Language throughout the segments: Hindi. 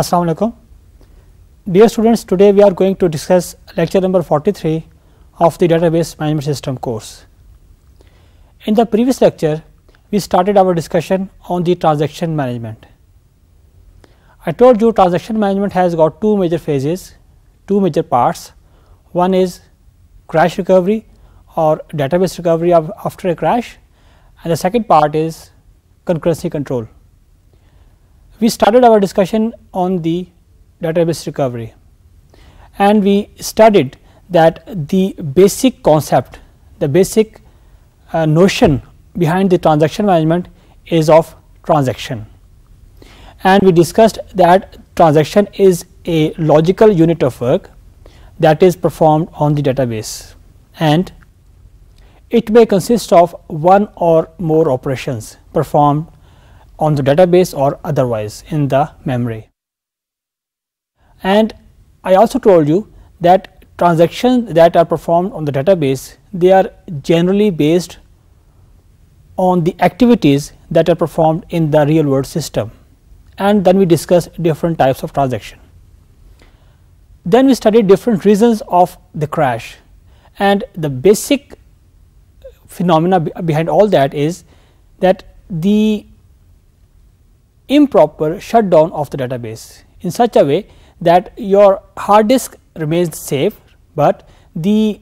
Assalamu alaikum. Dear students, today we are going to discuss lecture number 43 of the database management system course. In the previous lecture, we started our discussion on the transaction management. I told you transaction management has got two major phases, two major parts. One is crash recovery or database recovery after a crash and the second part is concurrency control we started our discussion on the database recovery and we studied that the basic concept, the basic uh, notion behind the transaction management is of transaction. And we discussed that transaction is a logical unit of work that is performed on the database and it may consist of one or more operations performed on the database or otherwise in the memory. And I also told you that transactions that are performed on the database they are generally based on the activities that are performed in the real world system and then we discuss different types of transaction. Then we study different reasons of the crash and the basic phenomena behind all that is that the improper shutdown of the database in such a way that your hard disk remains safe, but the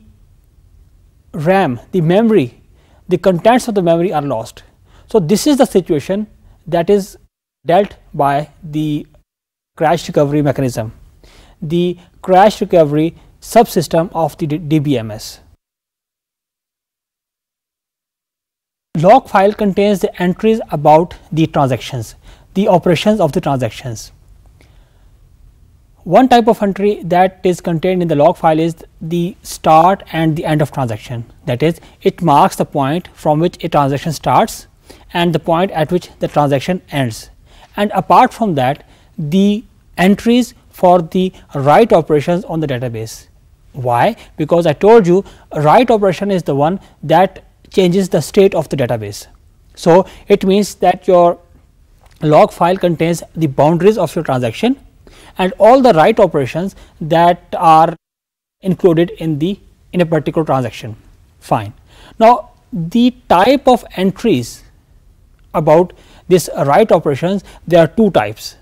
RAM, the memory, the contents of the memory are lost. So, this is the situation that is dealt by the crash recovery mechanism, the crash recovery subsystem of the DBMS. Log file contains the entries about the transactions the operations of the transactions. One type of entry that is contained in the log file is the start and the end of transaction that is it marks the point from which a transaction starts and the point at which the transaction ends and apart from that the entries for the write operations on the database. Why? Because I told you write operation is the one that changes the state of the database. So, it means that your log file contains the boundaries of your transaction and all the write operations that are included in the in a particular transaction fine now the type of entries about this write operations there are two types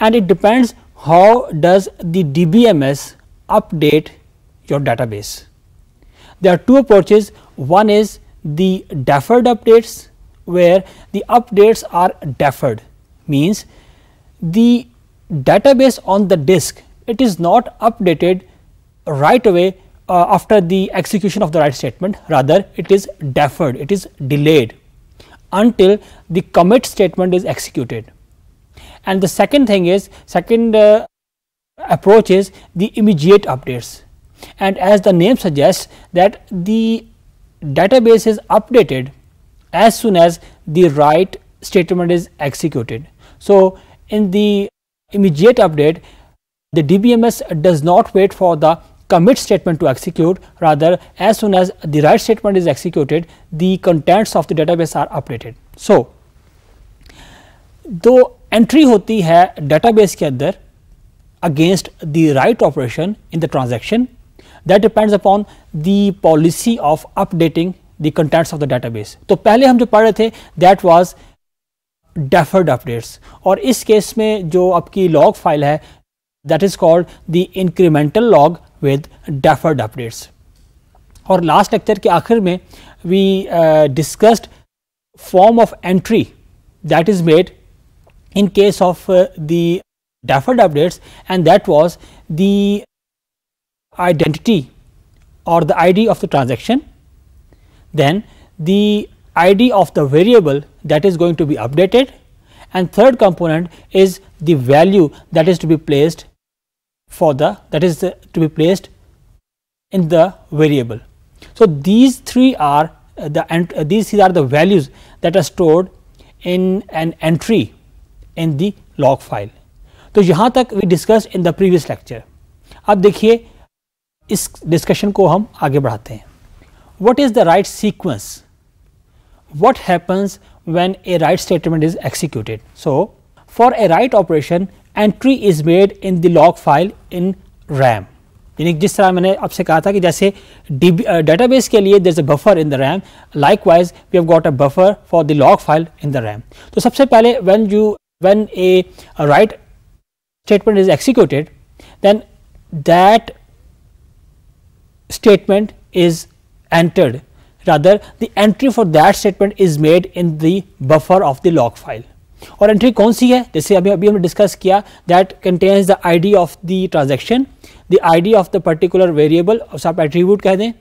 and it depends how does the dbms update your database there are two approaches one is the deferred updates where the updates are deferred means the database on the disk it is not updated right away uh, after the execution of the write statement rather it is deferred it is delayed until the commit statement is executed and the second thing is second uh, approach is the immediate updates and as the name suggests that the database is updated as soon as the write statement is executed. So, in the immediate update the DBMS does not wait for the commit statement to execute rather as soon as the write statement is executed the contents of the database are updated. So, though entry hoti है डेटाबेस के अंदर against the write operation in the transaction. That depends upon the policy of updating the contents of the database So, पहले हम जो पढ़ रहे थे that was deferred updates और इस केस में जो आपकी log file है that is called the incremental log with deferred updates और last lecture के आखिर में we uh, discussed form of entry that is made in case of uh, the deferred updates and that was the identity or the ID of the transaction then the id of the variable that is going to be updated and third component is the value that is to be placed for the that is the, to be placed in the variable. So, these three are uh, the and uh, these are the values that are stored in an entry in the log file. So यहाँ तक we discussed in the previous lecture. अब देखिए इस discussion को हम आगे बढ़ाते हैं what is the write sequence? What happens when a write statement is executed? So, for a write operation entry is made in the log file in RAM. यानी जिस तरह मैंने आपसे कहा था कि जैसे डेटाबेस के लिए there a buffer in the RAM likewise we have got a buffer for the log file in the RAM तो सबसे पहले a you statement a write statement is executed then that statement is entered rather the entry for that statement is made in the buffer of the log file or entry kaun si hai jaise abhi abhi that contains the id of the transaction the id of the particular variable or sub attribute keh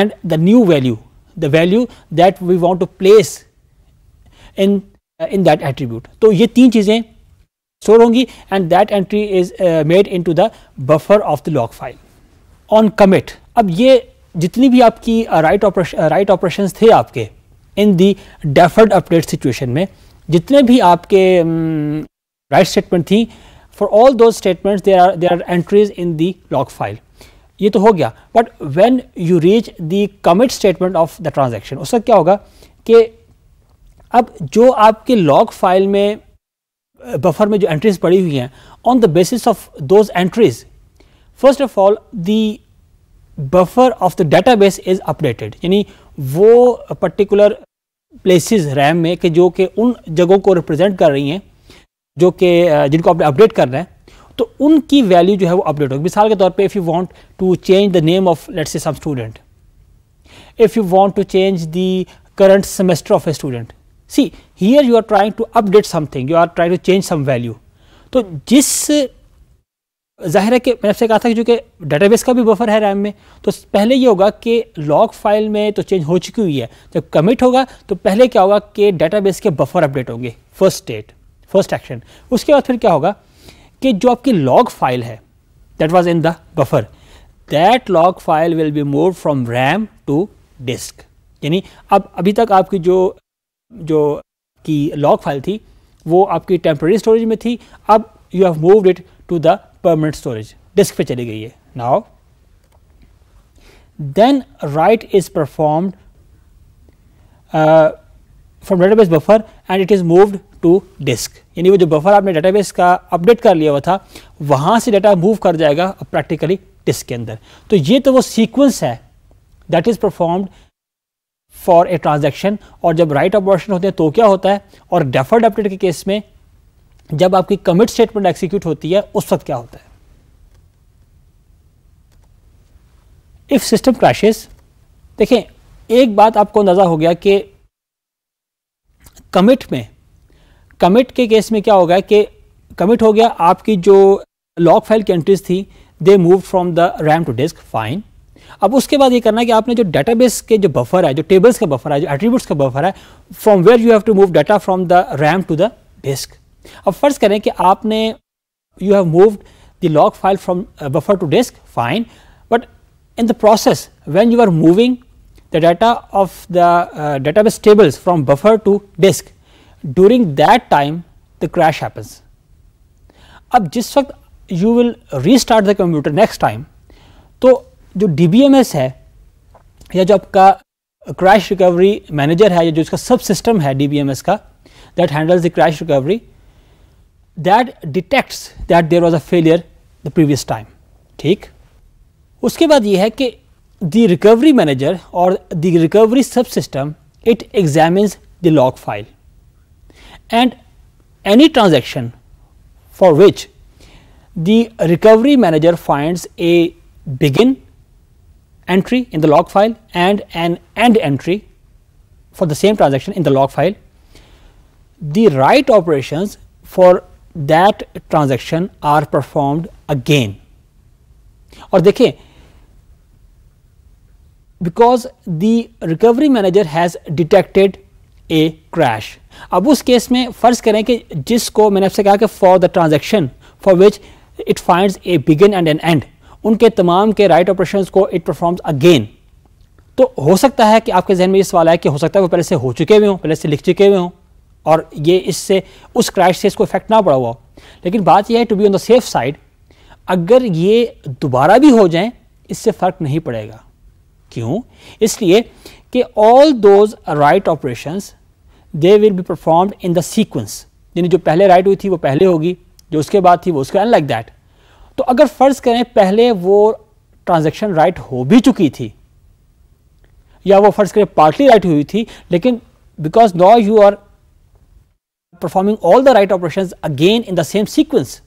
and the new value the value that we want to place in uh, in that attribute So ye teen cheeze store hongi and that entry is uh, made into the buffer of the log file on commit ab ye जितनी भी आपकी राइट ऑपरेशन राइट ऑपरेशंस थे आपके in the deferred update situation में जितने भी आपके राइट स्टेटमेंट थी for all those statement there are there are entries in the log file ये तो हो गया but when you reach the commit statement of the transaction उसका क्या होगा कि अब जो आपके लॉग फाइल में बफर में जो एंट्रीज पड़ी हुई हैं on the basis of those entries first of all the buffer of the database is updated यानी वो पर्टिकुलर प्लेसेस रैम में कि जो कि उन जगहों को रिप्रेजेंट कर रही हैं जो कि जिनको आप अपडेट कर रहे हैं तो उनकी वैल्यू जो है वो अपडेट होगी मिसाल के तौर पे if you want to change the name of let's say some student if you want to change the current semester of a student see here you are trying to update something you are trying to change some value तो जिस जाहिर है कि मैंने आपसे कहा था कि चूँकि डेटाबेस का भी बफर है रैम में तो पहले ये होगा कि लॉग फाइल में तो चेंज हो चुकी हुई है जब कमिट होगा तो पहले क्या होगा कि डेटाबेस के बफर अपडेट होंगे फर्स्ट डेट फर्स्ट एक्शन उसके बाद फिर क्या होगा कि जो आपकी लॉग फाइल है that was in the buffer that log file will be move from RAM to disk यानी अब अभी तक आपकी जो जो की लॉग फाइल थी वो आपकी टेम्प्रेरी स्टोरेज में थी अब you have moved it to the permanent storage disk पे चली गई है now then write is performed uh, database buffer and it is is to to disk यानी वो जो बफर आपने डेटाबेस का अपडेट कर लिया हुआ था वहां से डाटा मूव कर जाएगा प्रैक्टिकली डिस्क के अंदर तो ये तो वो सीक्वेंस है that is performed for a transaction और जब राइट ऑपरेशन होते हैं तो क्या होता है और डेफर्ड अपडेट के केस में जब आपकी कमिट स्टेटमेंट एक्सिक्यूट होती है उस वक्त क्या होता है इफ सिस्टम क्रैशेस देखें एक बात आपको अंदाज़ा हो गया कि कमिट में कमिट के केस में क्या होगा कि कमिट हो गया आपकी जो लॉक फाइल की एंट्रीज थी they move from the RAM to disk fine अब उसके बाद ये करना है कि आपने जो डेटाबेस के जो बफर है जो टेबल्स का बफर है जो एट्रीब्यूट्स का बफर है from where you have to move data from the RAM to the disk अब फर्ज करें कि आपने you have moved the log file from buffer to disk fine but in the process when you are moving the data of the database tables from buffer to disk during that time the crash happens अब जिस वक्त you will restart the computer next time तो जो डी है या जो आपका क्रैश रिकवरी मैनेजर है या जो इसका सब सिस्टम है डी का that handles the crash recovery that detects that there was a failure the previous time ठीक उसके बाद ये है कि the recovery manager or the recovery subsystem it examines the log file and any transaction for which the recovery manager finds a begin entry in the log file and an end entry for the same transaction in the log file the write operations for that transaction are performed again और देखें because the recovery manager has detected a crash अब उस केस में फ़र्ज़ करें कि जिसको मैंने आपसे कहा कि for the transaction for which it finds a begin and an end उनके तमाम के राइट right ऑपरेशंस को इट परफॉर्म्स अगेन तो हो सकता है कि आपके जहन में ये सवाल आए कि हो सकता है वो पहले से हो चुके हुए हों पहले से लिख चुके हुए हों और ये इससे उस क्रैश से इसको इफेक्ट ना पड़ा हुआ लेकिन बात यह है to be on the safe side अगर ये दोबारा भी हो जाए इससे फ़र्क नहीं पड़ेगा क्यों इसलिए कि all those write operation they will be performed in the sequence यानी जो पहले राइट हुई थी वो पहले होगी जो उसके बाद थी वो उसके अनलाइक दैट तो अगर फ़र्ज़ करें पहले वो ट्रांजेक्शन राइट हो भी चुकी थी या वो फ़र्ज़ करें पार्टली राइट हुई थी लेकिन because now you are performing all the write operation again in the same sequence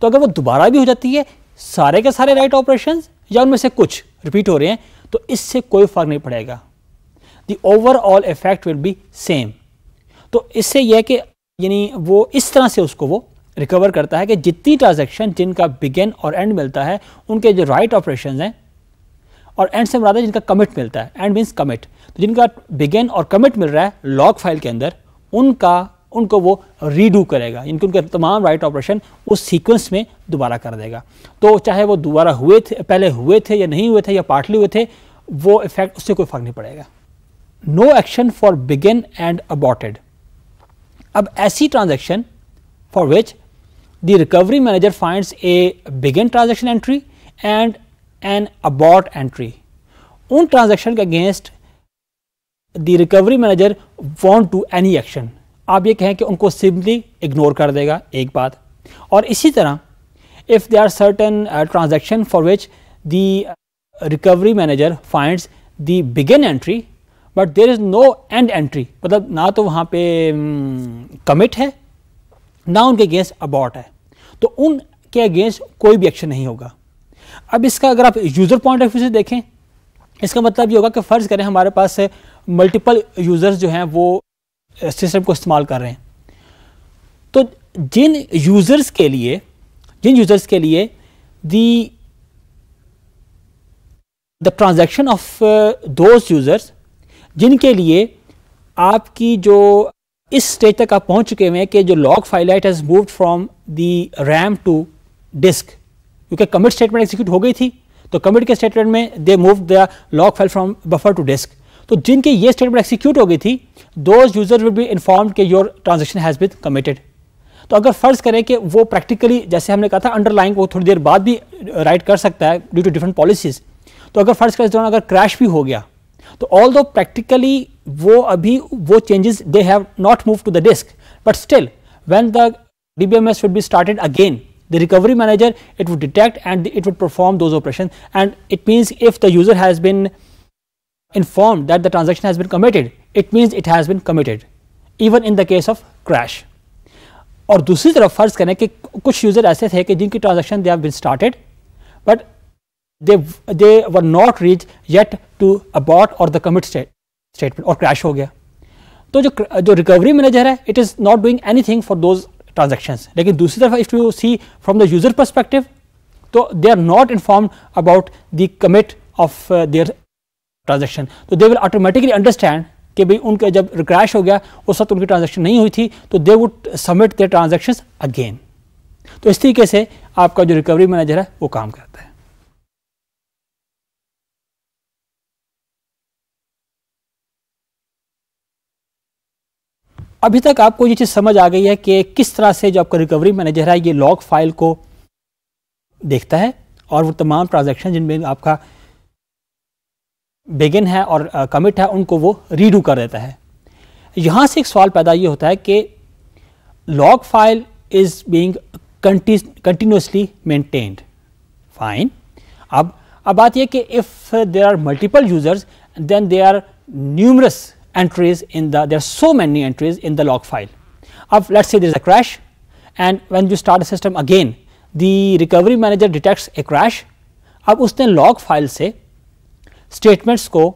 तो अगर वो दोबारा भी हो जाती है सारे के सारे राइट ऑपरेशन या उनमें से कुछ रिपीट हो रहे हैं तो इससे कोई फर्क नहीं पड़ेगा the overall effect will be same तो इससे यह कि यानी वो इस तरह से उसको वो रिकवर करता है कि जितनी ट्रांजेक्शन जिनका बिगेन और एंड मिलता है उनके जो राइट ऑपरेशन हैं और एंड से मुराद है जिनका कमिट मिलता है एंड मीन्स कमिट तो जिनका बिगेन और कमिट मिल रहा है लॉग फाइल के अंदर उनका उनको वो रीडू करेगा इनके उनके तमाम राइट ऑपरेशन उस सीक्वेंस में दोबारा कर देगा तो चाहे वो दोबारा हुए थे पहले हुए थे या नहीं हुए थे या पार्टली हुए थे वो इफेक्ट उससे कोई फर्क नहीं पड़ेगा no action for begin and aborted अब ऐसी transaction for which the recovery manager finds a begin transaction entry and an abort entry उन ट्रांजेक्शन के against the recovery manager won't to any action आप ये कहें कि उनको सिंपली इग्नोर कर देगा एक बात और इसी तरह if they are certain transaction for which the recovery manager find the begin entry but there is no end entry मतलब ना तो वहां पे कमिट um, है ना उनके अगेंस्ट अबॉट है तो उनके अगेंस्ट कोई भी एक्शन नहीं होगा अब इसका अगर आप यूज़र पॉइंट ऑफ व्यू से देखें इसका मतलब ये होगा कि फ़र्ज़ करें हमारे पास मल्टीपल यूज़र्स जो हैं वो सिस्टम को इस्तेमाल कर रहे हैं तो जिन यूज़र्स के लिए जिन यूज़र्स के लिए the the transaction of those users जिनके लिए आपकी जो इस स्टेज तक आप पहुंच चुके हैं कि जो लॉग फाइल है it has move from the RAM to disk क्योंकि कमिट स्टेटमेंट एग्जीक्यूट हो गई थी तो कमिट के स्टेटमेंट में they move the log file from buffer to disk तो जिनकी ये स्टेटमेंट एक्सिक्यूट हो गई थी those user will be inform के your transaction has been committed तो अगर फ़र्ज़ करें कि वो प्रैक्टिकली जैसे हमने कहा था अंडरलाइंग वो थोड़ी देर बाद भी राइट uh, कर सकता है ड्यू टू डिफरेंट पॉलिसीज़ तो अगर फ़र्ज़ करें इस दौरान अगर क्रैश भी हो गया तो ऑल दो प्रैक्टिकली वो अभी वो changes they have not move to the disk but still when the DBMS would be started again the recovery manager it would detect and it would perform those operation and it means if the user has been informed that the transaction has been committed, it means it has been committed even in the case of crash. Or, दूसरी तरफ फर्ज करें कि कुछ यूज़र ऐसे थे कि जिनकी they they have been started but they they were not reach yet to abort और द कमिट स्टेटमेंट और क्रैश हो गया तो जो जो रिकवरी मैनेजर है it not not doing anything for those लेकिन दूसरी तरफ if you see from the user perspective तो they are not inform about the commit of their transaction तो दे विल ऑटोमेटिकली अंडरस्टैंड कि भाई उनके जब क्रैश हो गया उस वक्त उनकी ट्रांजेक्शन नहीं हुई थी तो they would submit the transaction again तो इस तरीके से आपका जो रिकवरी मैनेजर है वो काम करता है अभी तक आपको ये चीज़ समझ आ गई है कि किस तरह से जो आपका रिकवरी मैनेजर है ये लॉग फाइल को देखता है और वो तमाम ट्रांजेक्शन जिनमें आपका बिगिन है और कमिट है उनको वो रीडू कर देता है यहां से एक सवाल पैदा ये होता है कि log file is being continuously maintained fine अब अब बात यह कि if there are multiple users then they are numerous entries in the there so many entries in the log file अब let say there is a crash and when you start system again the recovery manager detects a crash अब उसने लॉग फाइल से स्टेटमेंट्स को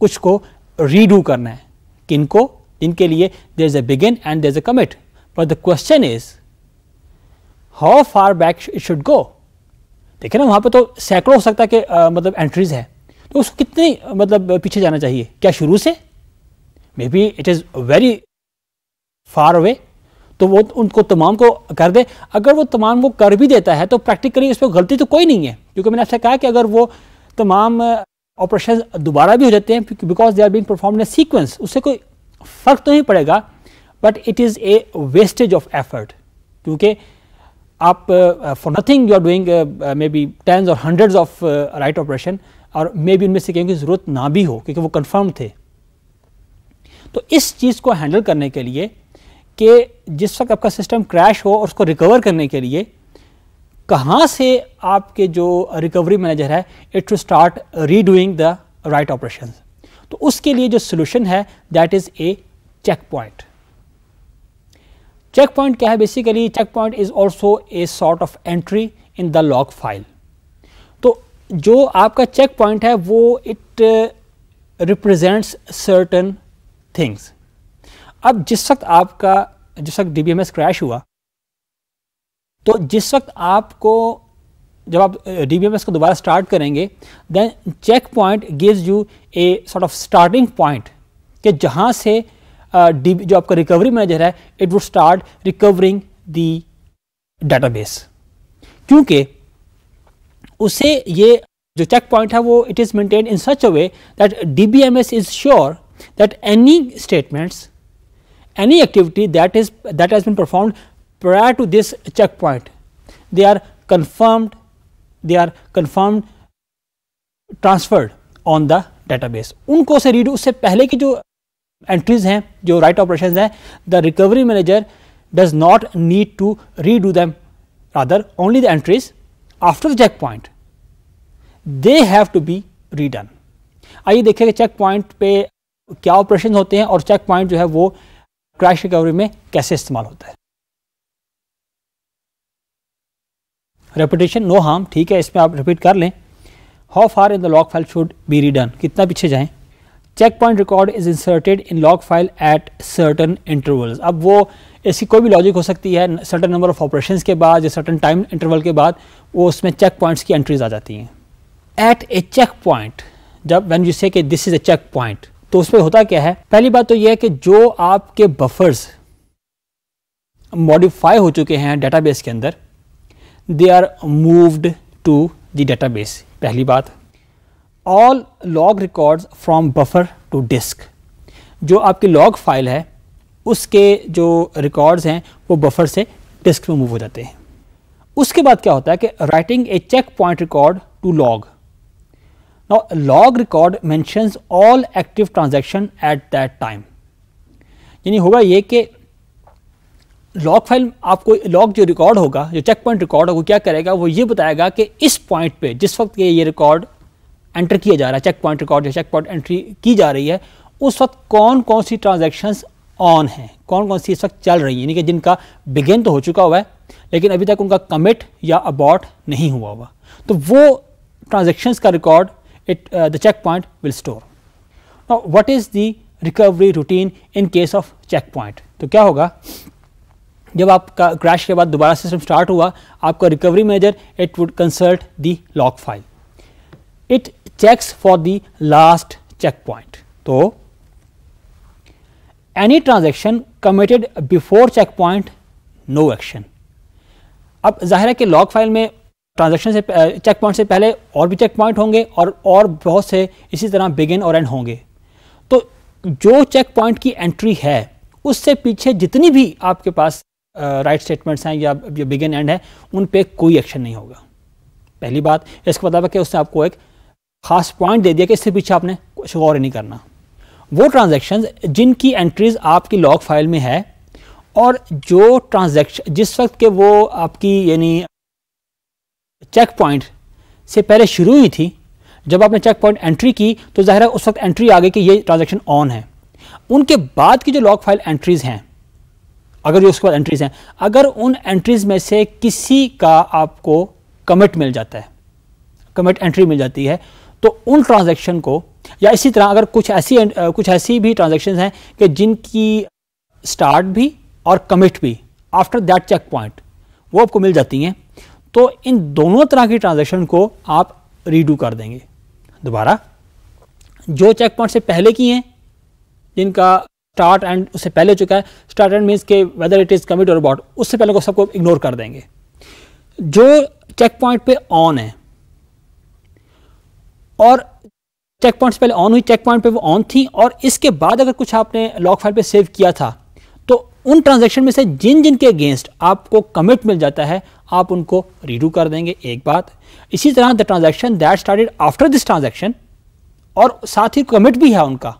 कुछ को रीडू करना है किनको इनके लिए there is a begin and there is a commit पर the question is how far back it should go देखिए ना वहां पर तो सैकड़ों हो सकता है कि आ, मतलब एंट्रीज है तो उसको कितनी मतलब पीछे जाना चाहिए क्या शुरू से maybe it is very far away तो वो उनको तमाम को कर दे अगर वो तमाम को कर भी देता है तो प्रैक्टिकली उस पर गलती तो कोई नहीं है क्योंकि मैंने आपसे कहा कि अगर वो तमाम ऑपरेशन दोबारा भी हो जाते हैं because they are being perform in sequence उससे कोई फ़र्क तो नहीं पड़ेगा but it is a wastage of effort क्योंकि आप for nothing you are doing maybe tens और हंड्रेड्स ऑफ राइट ऑपरेशन और मे बी उनमें से कहीं की ज़रूरत ना भी हो क्योंकि वो कन्फर्म थे तो इस चीज़ को हैंडल करने के लिए कि जिस वक्त आपका सिस्टम क्रैश हो और उसको रिकवर करने के लिए कहाँ से आपके जो रिकवरी मैनेजर है it to start redoing the write operation तो उसके लिए जो सोल्यूशन है that is a checkpoint checkpoint क्या है basically checkpoint is also a sort of entry in the log file तो जो आपका चेक पॉइंट है वो इट रिप्रेजेंट सर्टन थिंग्स अब जिस वक्त आपका जिस वक्त डी क्रैश हुआ तो जिस वक्त आपको जब आप डी बी एम एस को दोबारा स्टार्ट करेंगे then check point gives you a sort of starting point कि जहाँ से डी uh, जो आपका रिकवरी मैनेजर है it would start recovering the base क्योंकि उसे ये जो चेक पॉइंट है वो it is maintain in such a way that D B M S is sure that any statements any activity that is that has been performed prior to this checkpoint they are confirmed they are confirmed transferred on the database unko se read usse pehle ki jo entries hain jo write operations hain the recovery manager does not need to redo them rather only the entries after the checkpoint they have to be redone aaiye dekhe कि checkpoint pe kya operations hote hain aur checkpoint jo hai wo crash recovery mein kaise istemal hota hai repetition no harm ठीक है इसमें आप रिपीट कर लें how far in the log file should be redone कितना पीछे जाएं checkpoint record is inserted in log file at certain intervals अब वो ऐसी कोई भी लॉजिक हो सकती है सर्टन नंबर ऑफ ऑपरेशन के बाद या सर्टन टाइम इंटरवल के बाद वो उसमें चेक पॉइंट्स की एंट्रीज आ जाती हैं एट ए चेक पॉइंट जब when you say this is a checkpoint तो उसमें होता क्या है पहली बात तो यह है कि जो आपके बफर्स मॉडिफाई हो चुके हैं डेटाबेस के अंदर they are moved to the database पहली बात all log records from buffer to disk जो आपकी लॉग फाइल है उसके जो रिकॉर्ड्स हैं वो बफर से डिस्क में मूव हो जाते हैं उसके बाद क्या होता है कि writing a checkpoint record to log now log record mentions all active transaction at that time यानी होगा ये कि लॉग फाइल आपको लॉग जो रिकॉर्ड होगा जो चेक पॉइंट रिकॉर्ड होगा क्या करेगा वो ये बताएगा कि इस पॉइंट पे जिस वक्त ये रिकॉर्ड एंटर किया जा रहा है चेक पॉइंट रिकॉर्ड या चेक पॉइंट एंट्री की जा रही है उस वक्त कौन कौन सी ट्रांजेक्शन्स ऑन हैं कौन कौन सी इस वक्त चल रही है यानी कि जिनका बिगिन तो हो चुका हुआ है लेकिन अभी तक उनका कमिट या अबॉट नहीं हुआ हुआ तो वो ट्रांजेक्शन्स का record it the checkpoint will store what is the recovery routine in case of checkpoint तो क्या होगा जब आपका क्रैश के बाद दोबारा सिस्टम स्टार्ट हुआ आपका recovery major it would consult the log file it checks for the last checkpoint तो any transaction committed before checkpoint no action अब जाहिर है कि लॉक फाइल में ट्रांजेक्शन से चेक पॉइंट से पहले और भी चेक पॉइंट होंगे और और बहुत से इसी तरह बिगिन और एंड होंगे तो जो चेक पॉइंट की एंट्री है उससे पीछे जितनी भी आपके पास राइट स्टेटमेंट्स हैं या जो बिगिन एंड है उन पर कोई एक्शन नहीं होगा पहली बात इसके मतलब है कि उसने आपको एक खास पॉइंट दे दिया कि इससे पीछे आपने कुछ गौर नहीं करना वो ट्रांजेक्शन जिनकी एंट्रीज आपकी लॉग फाइल में है और जो ट्रांजेक्शन जिस वक्त के वो आपकी यानी चेक पॉइंट से पहले शुरू हुई थी जब आपने चेक पॉइंट एंट्री की तो ज़ाहिर है उस वक्त एंट्री आ गई कि ये ट्रांजेक्शन ऑन है उनके बाद की जो लॉग फाइल एंट्रीज़ हैं अगर जो उसके पास एंट्रीज हैं अगर उन एंट्रीज में से किसी का आपको कमिट मिल जाता है कमिट एंट्री मिल जाती है तो उन ट्रांजैक्शन को या इसी तरह अगर कुछ ऐसी कुछ ऐसी भी ट्रांजेक्शन हैं कि जिनकी स्टार्ट भी और कमिट भी आफ्टर दैट चेक पॉइंट वो आपको मिल जाती हैं तो इन दोनों तरह की ट्रांजेक्शन को आप रीडू कर देंगे दोबारा जो चेक पॉइंट से पहले की हैं जिनका स्टार्ट एंड उससे पहले चुका है स्टार्ट एंड मीन्स के वेदर इट इज़ कमिट और बॉट उससे पहले को सबको इग्नोर कर देंगे जो चेक पॉइंट पे ऑन है और चेक पॉइंट से पहले ऑन हुई चेक पॉइंट पे वो ऑन थी और इसके बाद अगर कुछ आपने लॉक फाइल पे सेव किया था तो उन ट्रांजेक्शन में से जिन जिन के अगेंस्ट आपको कमिट मिल जाता है आप उनको रीडू कर देंगे एक बात इसी तरह the transaction that started after this transaction और साथ ही कमिट भी है उनका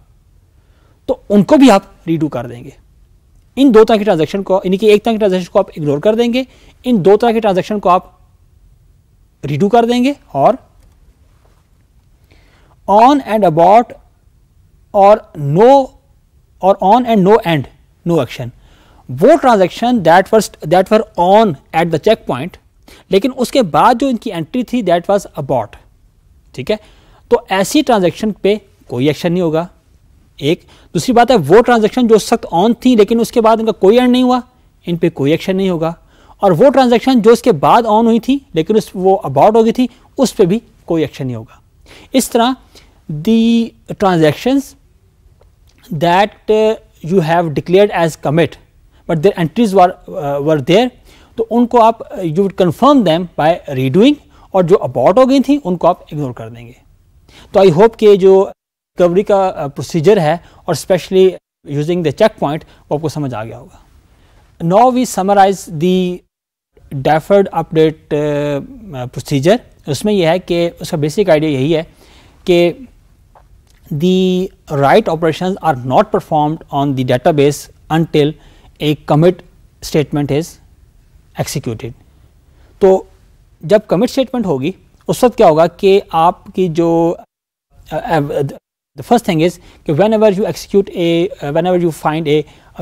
तो उनको भी आप रीडू कर देंगे इन दो तरह की ट्रांजेक्शन को यानी कि एक तरह की ट्रांजेक्शन को आप इग्नोर कर देंगे इन दो तरह की ट्रांजेक्शन को आप रीडू कर देंगे और ऑन एंड अबाउट और नो और on and no and no action वो transaction that first that were on at the checkpoint लेकिन उसके बाद जो इनकी एंट्री थी दैट वॉज अबॉट ठीक है तो ऐसी ट्रांजेक्शन पे कोई एक्शन नहीं होगा एक दूसरी बात है वो ट्रांजेक्शन जो सख्त ऑन थी लेकिन उसके बाद उनका कोई अर्न नहीं हुआ इन पर कोई एक्शन नहीं होगा और वो ट्रांजेक्शन जो इसके बाद ऑन हुई थी लेकिन उस वो अबाउट हो गई थी उस पर भी कोई एक्शन नहीं होगा इस तरह the transactions that you have declare as commit but their entries were there तो उनको आप you would confirm them by redoing और जो अबाउट हो गई थी उनको आप इग्नोर कर देंगे तो आई होप के जो रिकवरी का प्रोसीजर है और specially using the checkpoint वो आपको समझ आ गया होगा now we summarize the deferred update uh, procedure उसमें यह है कि उसका बेसिक आइडिया यही है कि the write operations are not performed on the database until a commit statement is executed तो जब commit statement होगी उस वक्त क्या होगा कि आपकी जो The first thing is कि whenever you execute a uh, whenever you find a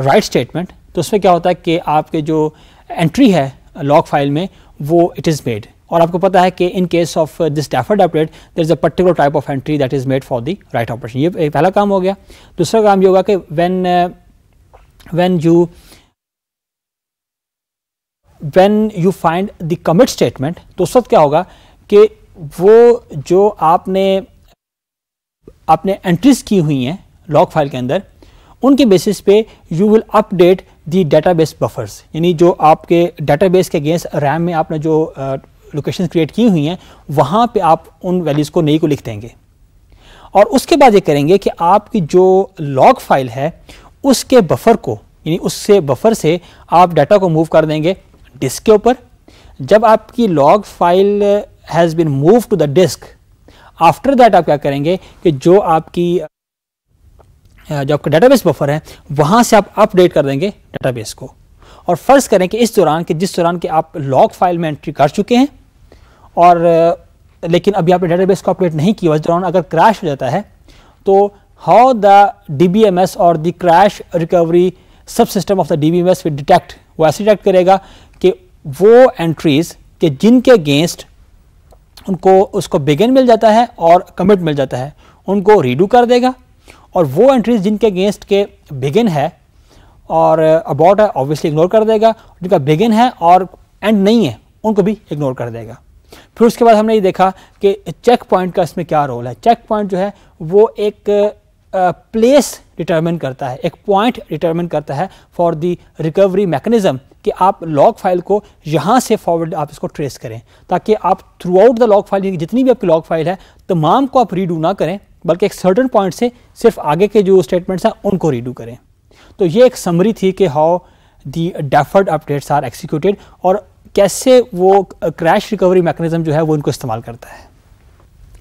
write statement तो उसमें क्या होता है कि आपके जो एंट्री है लॉक uh, फाइल में वो इट इज मेड और आपको पता है कि in case of this deferred update there is a particular type of entry that is made for the write operation ये पहला काम हो गया दूसरा काम ये होगा कि when when you when you find the commit statement तो उस वक्त क्या होगा कि वो जो आपने आपने एंट्रीज की हुई हैं लॉग फाइल के अंदर उनके बेसिस पे you will update the base buffers यानी जो आपके बेस के अगेंस्ट रैम में आपने जो लोकेशन क्रिएट की हुई हैं वहाँ पे आप उन वैल्यूज़ को नई को लिख देंगे और उसके बाद ये करेंगे कि आपकी जो लॉग फाइल है उसके बफर को यानी उससे बफर से आप डाटा को मूव कर देंगे डिस्क के ऊपर जब आपकी log file has been move to the disk after that आप क्या करेंगे कि जो आपकी जो आपका डेटाबेस बफर है वहां से आप अपडेट कर देंगे डेटाबेस को और फ़र्ज़ करें कि इस दौरान कि जिस दौरान कि आप लॉग फाइल में एंट्री कर चुके हैं और लेकिन अभी आपने डेटाबेस को अपडेट नहीं किया उस दौरान अगर क्रैश हो जाता है तो how the D B M S और द क्रैश रिकवरी सब सिस्टम of the D B M S detect वो ऐसे डिटेक्ट करेगा कि वो एंट्रीज़ के जिनके अगेंस्ट उनको उसको बिगेन मिल जाता है और कमिट मिल जाता है उनको रीडू कर देगा और वो एंट्रीज जिनके अगेंस्ट के बिगिन है और अबाउट है ऑब्वियसली इग्नोर कर देगा जिनका बिगिन है और एंड नहीं है उनको भी इग्नोर कर देगा फिर उसके बाद हमने ये देखा कि चेक पॉइंट का इसमें क्या रोल है चेक पॉइंट जो है वो एक प्लेस डिटर्मिन करता है एक पॉइंट डिटर्मिन करता है फॉर दी रिकवरी मैकेनिज्म कि आप लॉग फाइल को यहाँ से फॉरवर्ड आप इसको ट्रेस करें ताकि आप throughout the log file जितनी भी आपकी लॉग फाइल है तमाम को आप रीडू ना करें बल्कि एक सर्टन पॉइंट से सिर्फ आगे के जो स्टेटमेंट्स हैं उनको रीडू करें तो ये एक समरी थी कि how the deferred updates are executed और कैसे वो क्रैश रिकवरी मैकेनिज्म जो है वो इनको इस्तेमाल करता है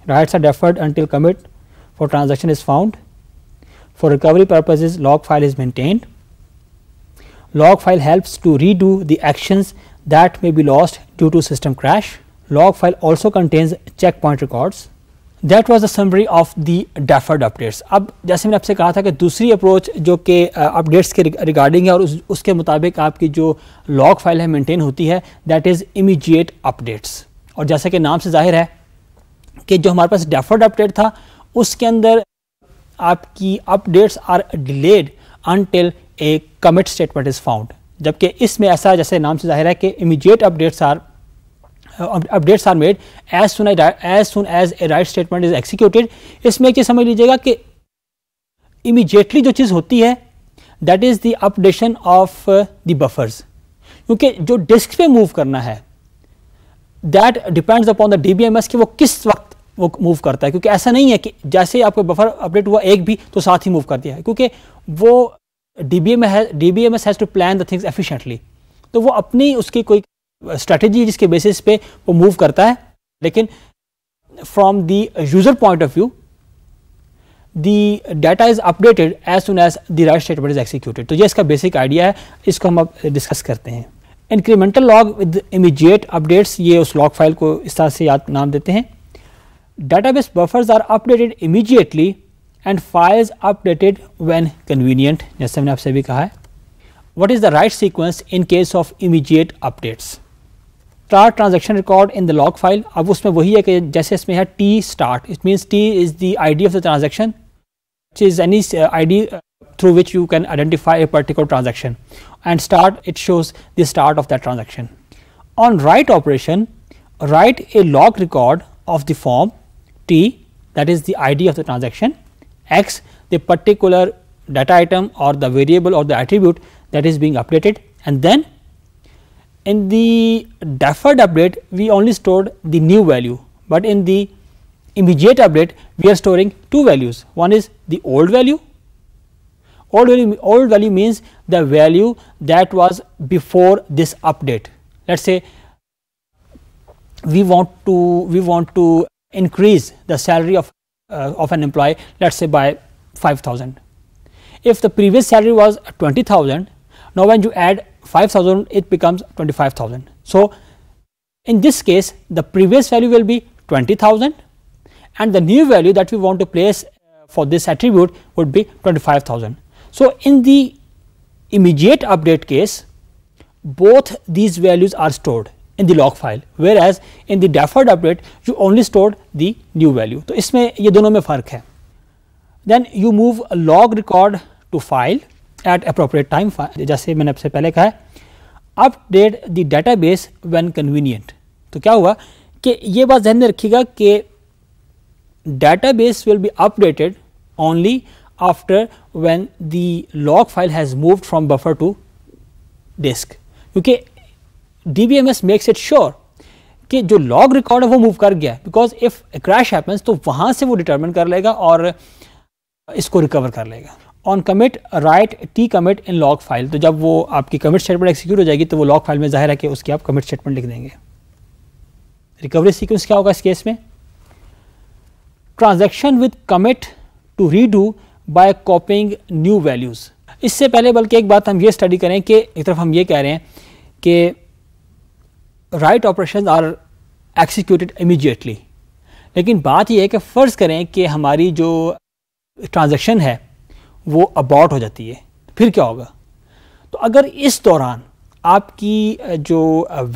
writes are deferred until commit for transaction is found For recovery purposes log file is maintained. Log file helps to redo the actions that may be lost due to system crash. Log file also contains checkpoint records. that was that summary of the deferred updates ab jaise maine aap se kaha tha ki dusri approach jo ke uh, updates ke regarding hai aur us, uske mutabik aapki jo log file hai maintain hoti hai that is immediate updates aur जैसा कि naam se zahir hai ki jo hamare paas deferred update tha uske andar आपकी updates are delayed until a commit statement is found जबकि इसमें ऐसा जैसे नाम से जाहिर है कि immediate updates are updates are made as soon as soon as a write statement is executed इसमें एक चीज़ समझ लीजिएगा कि इमीजिएटली जो चीज़ होती है that is the updation of the buffers क्योंकि जो डिस्क पे मूव करना है that depends upon the DBMS कि वो किस वक्त वो मूव करता है क्योंकि ऐसा नहीं है कि जैसे ही आपका बफर अपडेट हुआ एक भी तो साथ ही मूव कर दिया है क्योंकि वो डी बी एम है D B M S has to plan the things efficiently तो वो अपनी उसकी कोई स्ट्रेटेजी जिसके बेसिस पे वो मूव करता है लेकिन from the user point of view the data is updated as soon as the write statement is executed तो ये इसका बेसिक आइडिया है इसको हम अब डिस्कस करते हैं incremental log with immediate updates ये उस लॉग फाइल को इस तरह से याद नाम देते हैं Database buffers are updated immediately and files updated when convenient जैसे मैंने आपसे भी कहा What is the right sequence in case of immediate updates? Start transaction record in the log file अब उसमें वही है कि जैसे इसमें T start it means T is the ID of the transaction which is any uh, ID uh, through which you can identify a particular transaction and start it shows the start of that transaction. On write operation write a log record of the form T that is the ID of the transaction X the particular data item or the variable or the attribute that is being updated and then in the deferred update we only stored the new value, but in the immediate update we are storing two values one is the old value old value old value means the value that was before this update let us say we want to we want to increase the salary of, uh, of an employee let us say by 5000. If the previous salary was 20,000, now when you add 5000 it becomes 25,000. So, in this case the previous value will be 20,000 and the new value that we want to place uh, for this attribute would be 25,000. So, in the immediate update case both these values are stored in the log file whereas in the deferred update you only stored the new value तो इसमें ये दोनों में फ़र्क है then you move a log record to file at appropriate time जैसे मैंने आपसे पहले कहा है update the database when convenient तो क्या हुआ कि ये बात जहन में रखिएगा कि database will be updated only after when the log file has moved from buffer to disk क्योंकि DBMS makes it sure कि जो लॉग रिकॉर्ड है वो मूव कर गया बिकॉज इफ क्रैश हैपन्स तो वहां से वो डिटर्मिन कर लेगा और इसको रिकवर कर लेगा on commit write T commit in log file तो जब वो आपकी कमिट स्टेटमेंट एक्सिक्यूट हो जाएगी तो वो लॉग फाइल में जाहिर है कि उसकी आप कमिट स्टेटमेंट लिख देंगे रिकवरी सीक्वेंस क्या होगा इस केस में transaction with commit to redo by copying new values इससे पहले बल्कि एक बात हम ये स्टडी करें कि एक तरफ हम ये कह रहे हैं कि write operation are executed immediately लेकिन बात यह है कि फ़र्ज़ करें कि हमारी जो ट्रांजेक्शन है वो अबॉट हो जाती है फिर क्या होगा तो अगर इस दौरान आपकी जो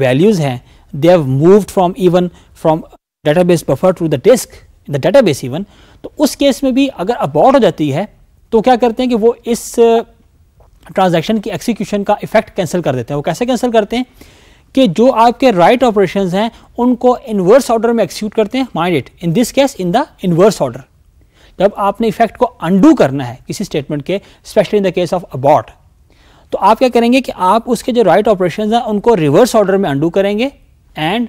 वैल्यूज़ हैं they have moved from even from database buffer to the disk in the database even तो उस केस में भी अगर अबॉट हो जाती है तो क्या करते हैं कि वो इस ट्रांजैक्शन की एक्सिक्यूशन का इफेक्ट कैंसिल कर देते हैं वो कैसे कैंसिल करते हैं कि जो आपके राइट ऑपरेशन हैं उनको इन्वर्स ऑर्डर में एक्सिक्यूट करते हैं mind it in this case in the inverse order जब आपने इफेक्ट को अंडू करना है किसी स्टेटमेंट के specially in the case of abort तो आप क्या करेंगे कि आप उसके जो राइट ऑपरेशन हैं उनको रिवर्स ऑर्डर में अंडू करेंगे and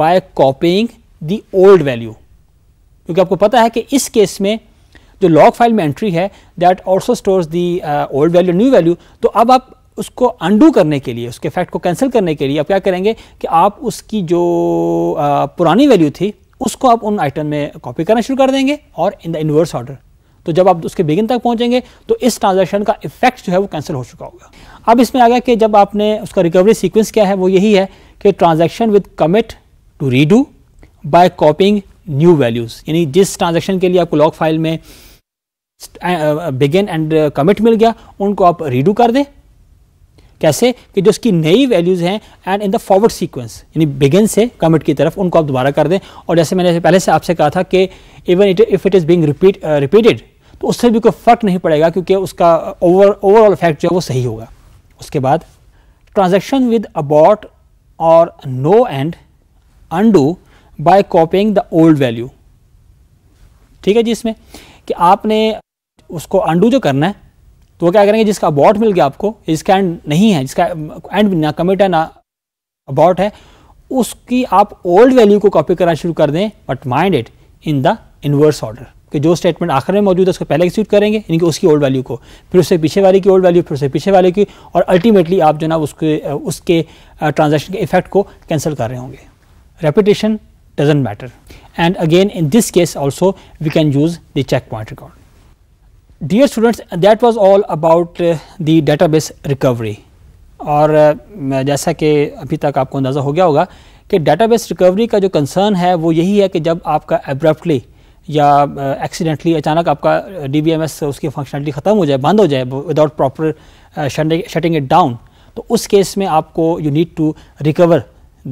by copying the old value क्योंकि आपको पता है कि इस केस में जो लॉग फाइल में एंट्री है that also stores the old value new value तो अब आप उसको अंडू करने के लिए उसके इफेक्ट को कैंसिल करने के लिए आप क्या करेंगे कि आप उसकी जो आ, पुरानी वैल्यू थी उसको आप उन आइटम में कॉपी करना शुरू कर देंगे और इन द इनवर्स ऑर्डर तो जब आप उसके बिगिन तक पहुंचेंगे तो इस ट्रांजेक्शन का इफेक्ट जो है वो कैंसिल हो चुका होगा अब इसमें आ गया कि जब आपने उसका रिकवरी सीक्वेंस क्या है वो यही है कि transaction with commit to redo by copying new values यानी जिस ट्रांजेक्शन के लिए आपको लॉक फाइल में बिगिन एंड कमिट मिल गया उनको आप रीडू कर दें कैसे कि जो उसकी नई वैल्यूज़ हैं and in the forward sequence यानी बिगिन से कमिट की तरफ उनको आप दोबारा कर दें और जैसे मैंने पहले से आपसे कहा था कि even it if it is being repeat repeated तो उससे भी कोई फ़र्क नहीं पड़ेगा क्योंकि उसका ओवरऑल इफेक्ट जो है वो सही होगा उसके बाद ट्रांजेक्शन विद अबॉट और no and undo by copying the old value ठीक है जी इसमें कि आपने उसको अंडू जो करना है तो वो क्या करेंगे जिसका अबॉट मिल गया आपको जिसका एंड नहीं है जिसका एंड ना कमिट है ना अबॉट है उसकी आप ओल्ड वैल्यू को कॉपी करना शुरू कर दें but mind it in the inverse order कि जो स्टेटमेंट आखिर में मौजूद है उसको पहले एक्सिक्यूट करेंगे यानी कि उसकी ओल्ड वैल्यू को फिर उससे पीछे वाले की ओल्ड वैल्यू फिर उससे पीछे वाले की और अल्टीमेटली आप जो ना उसके उसके ट्रांजेक्शन के इफेक्ट को कैंसिल कर रहे होंगे repetition doesn't matter and again in this case also we can use the checkpoint record dear students that was all about the the base recovery और uh, जैसा कि अभी तक आपको अंदाज़ा हो गया होगा कि डेटाबेस रिकवरी का जो कंसर्न है वो यही है कि जब आपका एब्रप्टली या एक्सीडेंटली uh, अचानक आपका डी एम एस उसकी फंक्शनलिटी ख़त्म हो जाए बंद हो जाए without proper shutting it down तो उस केस में आपको you need to recover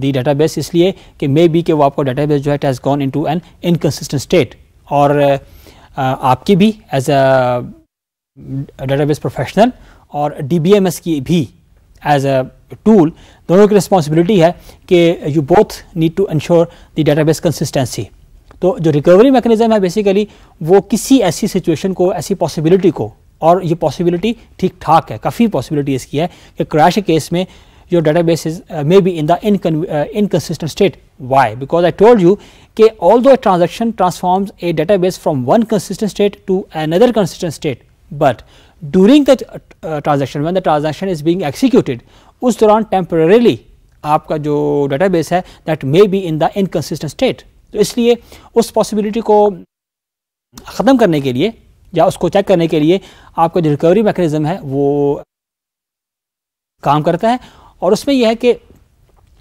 the base इसलिए कि मे बी के वो आपका बेस जो है it has gone into an inconsistent state और uh, आपकी भी एज अ डेटाबेस प्रोफेशनल और डीबीएमएस की भी एज अ टूल दोनों की रिस्पॉन्सिबिलिटी है कि you both need to ensure the base consistency तो जो रिकवरी मैकेनिज्म है बेसिकली वो किसी ऐसी सिचुएशन को ऐसी पॉसिबिलिटी को और ये पॉसिबिलिटी ठीक ठाक है काफ़ी पॉसिबिलिटी इसकी है कि क्रैश केस में जो database may be in the incon uh, inconsistent state. Why? Because I told कि although transaction transforms a database from one consistent state to another consistent state but during the transaction when the transaction is being executed उस दौरान टेम्पररीली आपका जो बेस है that may B in the inconsistent state तो इसलिए उस पॉसिबिलिटी को ख़त्म करने के लिए या उसको चेक करने के लिए आपका जो रिकवरी मैकेनिज्म है वो काम करता है और उसमें यह है कि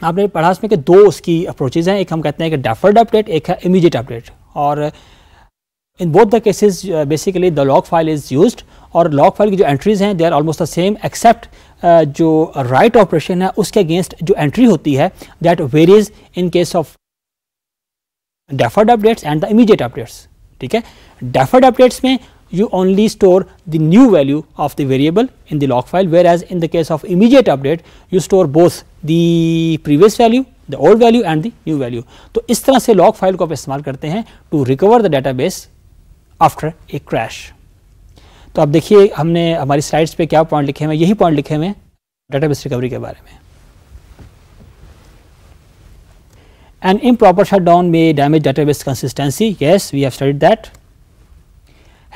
आपने पढ़ा इसमें कि दो उसकी अप्रोचेज हैं एक हम कहते हैं कि डेफर्ड अपडेट एक है इमीडिएट अपडेट और in both the cases basically the log file is use और लॉग फाइल की जो एंट्रीज हैं they are almost the same except जो राइट ऑपरेशन है उसके अगेंस्ट जो एंट्री होती है that varies in case of deferred updates and the immediate updates ठीक है डेफर्ड अपडेट्स में you only store the new value of the variable in the log file whereas in the case of immediate update you store both the previous value the old value and the new value to is tarah se log file ko aap istemal karte hain to recover the database after a crash to आप dekhiye humne hamari slides pe kya point likhe hain yahi point likhe hain database recovery ke bare mein An improper shutdown may damage database consistency. Yes, we have studied that.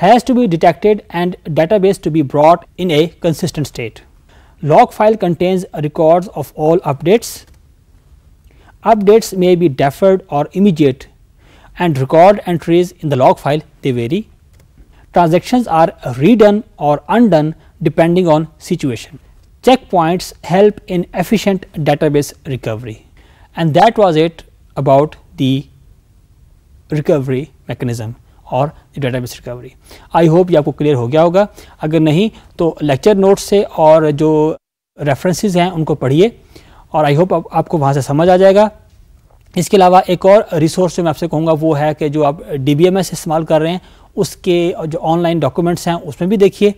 has to be detected and database to be brought in a consistent state. Log file contains records of all updates. Updates may be deferred or immediate and record entries in the log file they vary. Transactions are redone or undone depending on situation. Checkpoints help in efficient database recovery and that was it about the recovery mechanism. और डेटाबेस रिकवरी आई होप ये आपको क्लियर हो गया होगा अगर नहीं तो लेक्चर नोट्स से और जो रेफरेंसेस हैं उनको पढ़िए और आई होप आप, आपको वहाँ से समझ आ जाएगा इसके अलावा एक और रिसोर्स जो मैं आपसे कहूँगा वो है कि जो आप डी इस्तेमाल कर रहे हैं उसके जो ऑनलाइन डॉक्यूमेंट्स हैं उसमें भी देखिए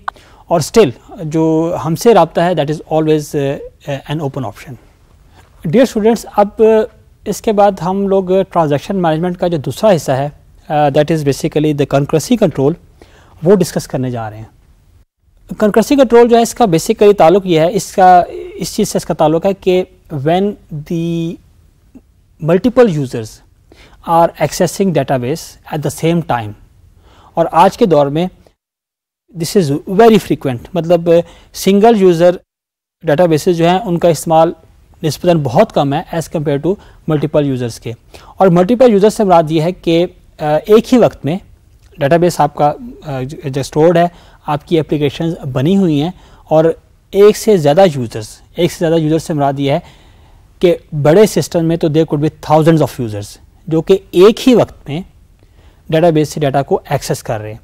और स्टिल जो हमसे रबता है that is always an open option dear students अब इसके बाद हम लोग ट्रांजैक्शन मैनेजमेंट का जो दूसरा हिस्सा है that is basically the concurrency control वो डिस्कस करने जा रहे हैं कंक्रेसी कंट्रोल जो है इसका बेसिकली ताल्लुक ये है इसका इस चीज़ से इसका ताल्लुक है कि when the multiple users are accessing database at the same time और आज के दौर में दिस इज़ वेरी फ्रीक्वेंट मतलब सिंगल यूज़र बेस जो हैं उनका इस्तेमाल नस्बता बहुत कम है as compare to multiple users के और मल्टीपल यूज़र्स से मुराद ये है कि एक ही वक्त में डाटाबेस आपका जो स्टोर्ड है आपकी एप्लीकेशन बनी हुई हैं और एक से ज़्यादा यूज़र्स एक से ज़्यादा यूज़र्स से मुराद ये है कि बड़े सिस्टम में तो देर कुड भी थाउजेंड्स ऑफ यूज़र्स जो कि एक ही वक्त में बेस से डाटा को एक्सेस कर रहे हैं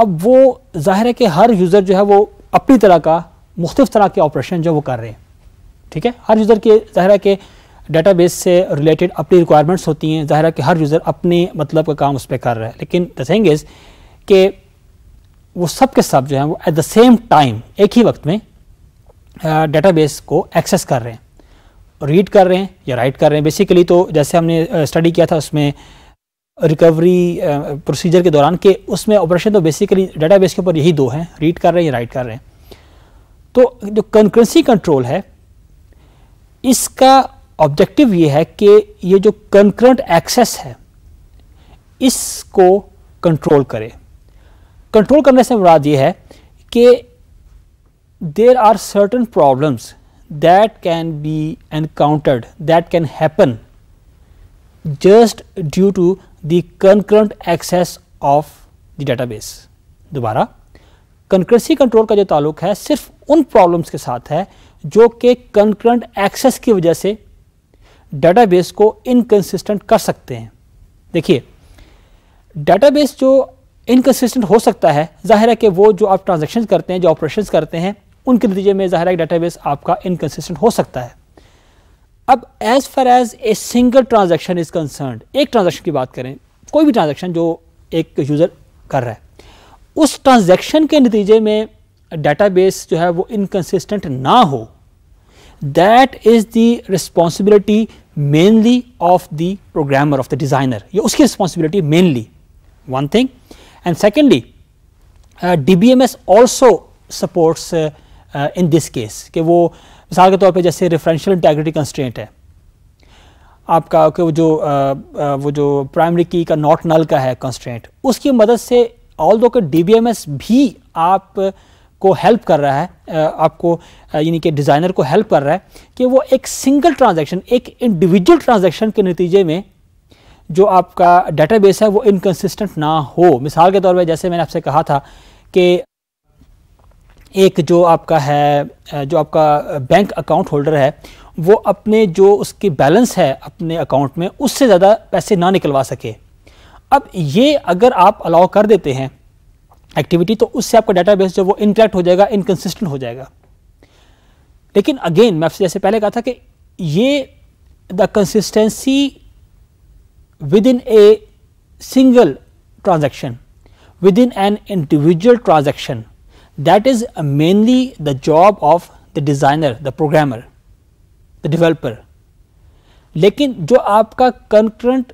अब वो जाहिर है कि हर यूज़र जो है वो अपनी तरह का मुख्तफ तरह के ऑपरेशन जो वो कर रहे हैं ठीक है हर यूज़र के ज़ाहिर है कि बेस से रिलेटेड अपनी रिक्वायरमेंट्स होती हैं ज़ाहिर है कि हर यूज़र अपने मतलब का काम उस पर कर रहा है लेकिन द थिंग इज़ कि वो सब के सब जो है वो एट द सेम टाइम एक ही वक्त में बेस को एक्सेस कर रहे हैं रीड कर रहे हैं या राइट कर रहे हैं बेसिकली तो जैसे हमने स्टडी किया था उसमें रिकवरी प्रोसीजर के दौरान कि उसमें ऑपरेशन तो बेसिकली बेस के ऊपर यही दो हैं रीड कर रहे हैं या राइट कर रहे हैं तो जो कंक्रेंसी कंट्रोल है इसका ऑब्जेक्टिव ये है कि ये जो कंक्रंट एक्सेस है इसको कंट्रोल करे कंट्रोल करने से मुराद ये है कि there are certain problems that can be encountered that can happen just due to the concurrent access of the database दोबारा कंक्रेंसी कंट्रोल का जो ताल्लुक है सिर्फ उन प्रॉब्लम्स के साथ है जो कि कंक्रंट एक्सेस की वजह से डाटाबेस को इनकन्सिस्टेंट कर सकते हैं देखिए डाटाबेस जो इनकन्सिस्टेंट हो सकता है जाहिर है कि वो जो आप ट्रांजेक्शन करते हैं जो ऑपरेशन करते हैं उनके नतीजे में ज़ाहिर है बेस आपका इनकन्सिस्टेंट हो सकता है अब as far as a single transaction is concern एक ट्रांजेक्शन की बात करें कोई भी ट्रांजेक्शन जो एक यूज़र कर रहा है उस ट्रांजेक्शन के नतीजे में बेस जो है वो इनकन्सिस्टेंट ना हो that is the responsibility mainly of the programmer of the designer ye uski responsibility mainly one thing and secondly uh, DBMS also supports uh, uh, in this case ke wo misal ke taur pe jaise referential integrity constraint hai आपका कि वो जो आ, आ, वो जो प्राइमरी की का नॉट नल का है कंस्ट्रेंट उसकी मदद से ऑल दो के डी भी आप को हेल्प कर रहा है आपको यानी कि डिज़ाइनर को हेल्प कर रहा है कि वो एक सिंगल ट्रांजेक्शन एक इंडिविजुअल ट्रांजेक्शन के नतीजे में जो आपका डाटा बेस है वो इनकन्सिस्टेंट ना हो मिसाल के तौर पर जैसे मैंने आपसे कहा था कि एक जो आपका है जो आपका बैंक अकाउंट होल्डर है वो अपने जो उसकी बैलेंस है अपने अकाउंट में उससे ज़्यादा पैसे ना निकलवा सके अब ये अगर आप अलाउ कर देते हैं एक्टिविटी तो उससे आपका बेस जो वो इनकरेक्ट हो जाएगा इनकन्सिस्टेंट हो जाएगा लेकिन अगेन मैं आपसे जैसे पहले कहा था कि ये the consistency within a single within an individual transaction that is mainly the job of the designer the programmer the developer लेकिन जो आपका कंकरेंट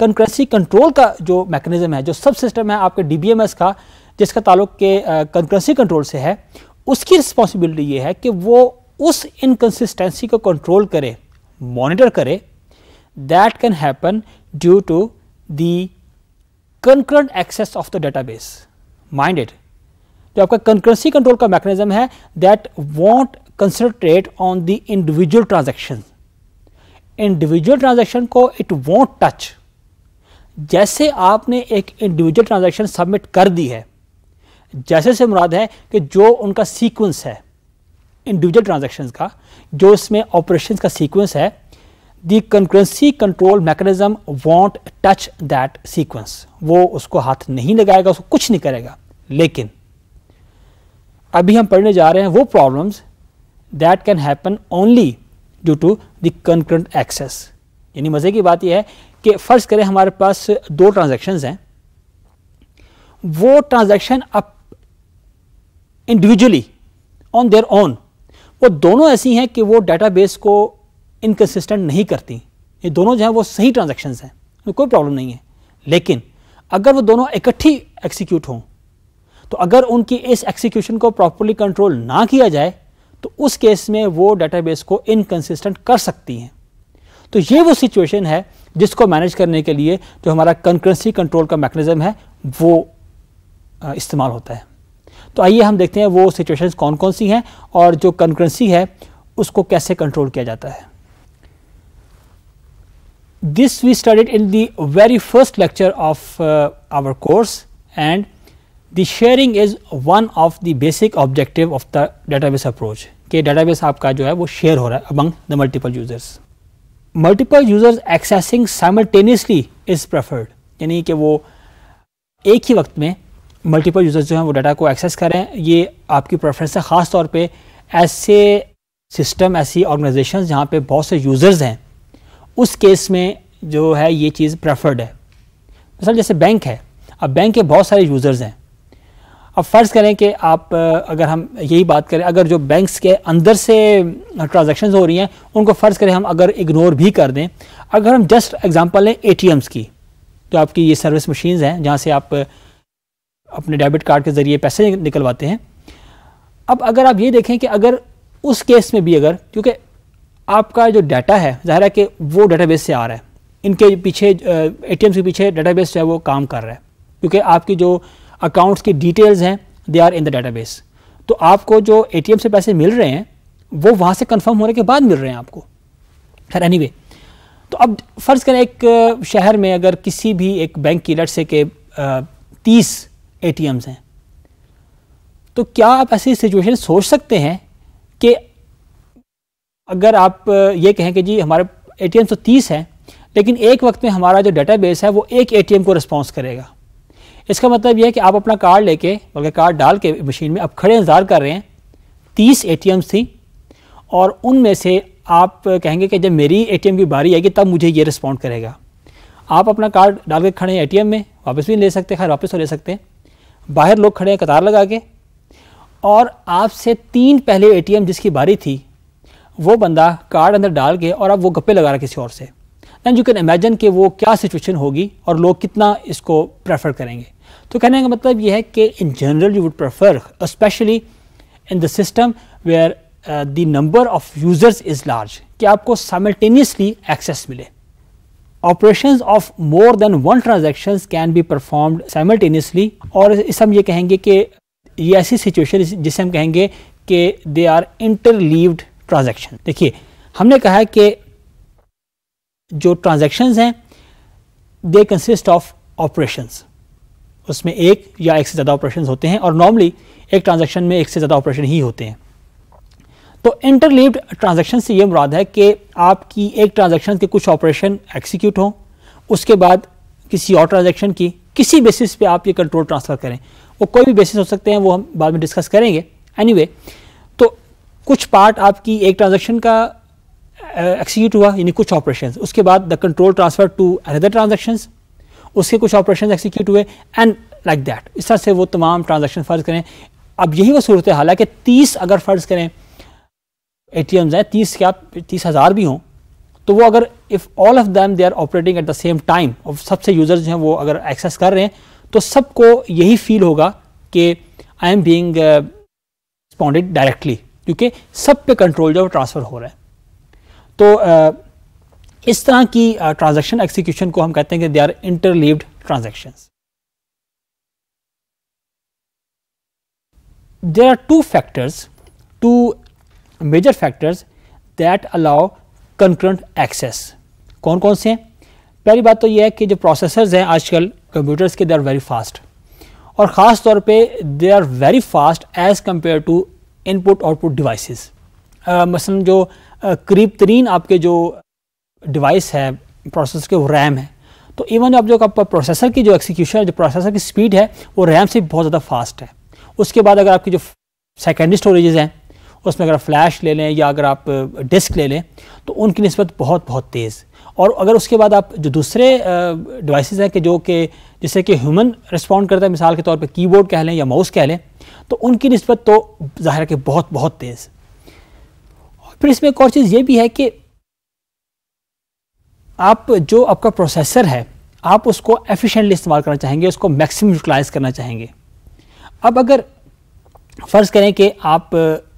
कंक्रेसी कंट्रोल का जो मैकेनिज्म है जो सब सिस्टम है आपके डीबीएमएस का जिसका ताल्लुक के uh, कंट्रोल से है उसकी रिस्पॉन्सिबिलिटी ये है कि वो उस इनकन्सिस्टेंसी को कंट्रोल करे मॉनिटर करे that can happen due to the concurrent access of the database minded जो आपका कंक्रेंसी कंट्रोल का मैकेनिज्म है that won't concentrate on the individual transaction individual transaction को इट वॉन्ट टच जैसे आपने एक इंडिविजुअल ट्रांजेक्शन सबमिट कर दी है जैसे से मुराद है कि जो उनका सीक्वेंस है इंडिविजुअल ट्रांजेक्शन का जो इसमें ऑपरेशन का सीक्वेंस है the concurrency control mechanism won't touch that sequence वो उसको हाथ नहीं लगाएगा उसको कुछ नहीं करेगा लेकिन अभी हम पढ़ने जा रहे हैं वो problems that can happen only due to the concurrent access यानी मज़े की बात यह है कि फ़र्ज़ करें हमारे पास दो ट्रांजेक्शन हैं वो ट्रांजेक्शन अब इंडिविजुअली ऑन देयर ओन वो दोनों ऐसी हैं कि वो डेटाबेस को इनकन्सिस्टेंट नहीं करती ये दोनों जो हैं वो सही ट्रांजेक्शन हैं तो कोई प्रॉब्लम नहीं है लेकिन अगर वो दोनों इकट्ठी एक्सीक्यूट हों तो अगर उनकी इस एक्सीक्यूशन को प्रॉपरली कंट्रोल ना किया जाए तो उस केस में वो डेटाबेस को इनकन्सिस्टेंट कर सकती हैं तो ये वो सिचुएशन है जिसको मैनेज करने के लिए जो हमारा कंकरेंसी कंट्रोल का मैकेनिज्म है वो इस्तेमाल होता है तो आइए हम देखते हैं वो सिचुएशंस कौन कौन सी हैं और जो कंक्रेंसी है उसको कैसे कंट्रोल किया जाता है this we studied in the very first lecture of our course and the sharing is one of the basic objective of the database approach कि डेटाबेस आपका जो है वो शेयर हो रहा है among the multiple users multiple users accessing simultaneously is preferred यानी कि वो एक ही वक्त में मल्टीपल यूज़र्स जो हैं वो डाटा को एक्सेस करें ये आपकी प्रेफरेंस है ख़ास तौर पे ऐसे सिस्टम ऐसी ऑर्गेनाइजेशन जहाँ पे बहुत से यूज़र्स हैं उस केस में जो है ये चीज़ प्रेफर्ड है मिसाल जैसे बैंक है अब बैंक के बहुत सारे यूज़र्स हैं अब फ़र्ज़ करें कि आप अगर हम यही बात करें अगर जो बैंक्स के अंदर से ट्रांजेक्शन हो रही हैं उनको फ़र्ज़ करें हम अगर इग्नोर भी कर दें अगर हम जस्ट एग्ज़ाम्पल लें ए की जो तो आपकी ये सर्विस मशीन्स हैं जहाँ से आप अपने डेबिट कार्ड के ज़रिए पैसे निकलवाते हैं अब अगर आप ये देखें कि अगर उस केस में भी अगर क्योंकि आपका जो डाटा है ज़ाहिर है कि वो डेटाबेस से आ रहा है इनके पीछे ए के पीछे डाटा जो है वो काम कर रहा है क्योंकि आपकी जो अकाउंट्स की डिटेल्स हैं they are in the database तो आपको जो ए से पैसे मिल रहे हैं वो वहाँ से कन्फर्म होने के बाद मिल रहे हैं आपको खैर एनी anyway, तो अब फ़र्ज़ करें एक शहर में अगर किसी भी एक बैंक की लट से के तीस ए हैं तो क्या आप ऐसी सिचुएशन सोच सकते हैं कि अगर आप ये कहें कि जी हमारे ए तो तीस हैं लेकिन एक वक्त में हमारा जो डाटा बेस है वो एक ए को रिस्पॉन्स करेगा इसका मतलब यह है कि आप अपना कार्ड लेके बल्कि कार्ड डाल के मशीन में आप खड़े इंतज़ार कर रहे हैं तीस ए थी और उनमें से आप कहेंगे कि जब मेरी ए की बारी आएगी तब मुझे ये रिस्पॉन्ड करेगा आप अपना कार्ड डाल के खड़े हैं ए में वापस भी ले सकते हैं खैर वापस तो ले सकते हैं बाहर लोग खड़े हैं कतार लगा के और आपसे तीन पहले ए जिसकी बारी थी वो बंदा कार्ड अंदर डाल के और अब वो गप्पे लगा रहा किसी और से दैन यू कैन इमेजिन कि वो क्या सिचुएशन होगी और लोग कितना इसको प्रेफर करेंगे तो कहने का मतलब ये है कि in general you would prefer specially in the system where the number of users is large कि आपको साइमल्टेनियसली एक्सेस मिले operations of more than one transactions can be performed simultaneously और इस हम ये कहेंगे कि ये ऐसी सिचुएशन जिसे हम कहेंगे कि दे आर इंटरलीव्ड ट्रांजेक्शन देखिए हमने कहा है कि जो ट्रांजेक्शन हैं दे कंसिस्ट ऑफ ऑपरेशंस उसमें एक या एक से ज़्यादा ऑपरेशन होते हैं और नॉर्मली एक ट्रांजेक्शन में एक से ज़्यादा ऑपरेशन ही होते हैं तो इंटरलिव्ड ट्रांजेक्शन से ये मुराद है कि आपकी एक ट्रांजेक्शन के कुछ ऑपरेशन एक्सिक्यूट हों उसके बाद किसी और ट्रांजेक्शन की किसी बेसिस पे आप ये कंट्रोल ट्रांसफ़र करें वो कोई भी बेसिस हो सकते हैं वो हम बाद में डिस्कस करेंगे एनीवे anyway, तो कुछ पार्ट आपकी एक ट्रांजेक्शन का एक्सिक्यूट हुआ यानी कुछ ऑपरेशन उसके बाद the control transfer to another transaction उसके कुछ ऑपरेशन एक्सिक्यूट हुए एंड लाइक दैट इस तरह से वो तमाम ट्रांजेक्शन फ़र्ज़ करें अब यही वो सूरत हाल है कि तीस अगर फ़र्ज़ करें ए टी एम्स हैं तीस क्या तीस हज़ार भी हों तो वो अगर if all of them they are operating at the same time और सबसे यूजर्स जो हैं वो अगर एक्सेस कर रहे हैं तो सबको यही फील होगा कि I am being responded directly क्योंकि सब पे कंट्रोल जो है ट्रांसफ़र हो रहा है तो uh, इस तरह की ट्रांजेक्शन uh, एक्सिक्यूशन को हम कहते हैं कि they are interleaved transactions there are two factors two major factors that allow concurrent access कौन कौन से हैं पहली बात तो यह है कि जो प्रोसेसर्स हैं आजकल कंप्यूटर्स के दे आर वेरी फास्ट और ख़ास तौर पे they are very fast as compare to input output devices मसलन जो करीब तरीन आपके जो डिवाइस है प्रोसेसर के वो रैम है तो इवन आप जो आपका प्रोसेसर की जो एक्सिक्यूशन जो प्रोसेसर की स्पीड है वो रैम से बहुत ज़्यादा फास्ट है उसके बाद अगर आपकी जो सेकेंडरी स्टोरेज हैं उसमें अगर फ्लैश ले लें या अगर आप डिस्क ले लें तो उनकी नस्बत बहुत बहुत तेज़ और अगर उसके बाद आप जो दूसरे डिवाइस हैं कि जो कि जैसे कि ह्यूमन रिस्पॉन्ड करता है मिसाल के तौर पर कीबोर्ड कह लें या माउस कह लें तो उनकी नस्बत तो ज़ाहिर है कि बहुत बहुत तेज़ और फिर इसमें एक और चीज़ ये भी है कि आप जो आपका प्रोसेसर है आप उसको एफिशिएंटली इस्तेमाल करना चाहेंगे उसको मैक्सिमम यूटिलाइज करना चाहेंगे अब अगर फ़र्ज़ करें कि आप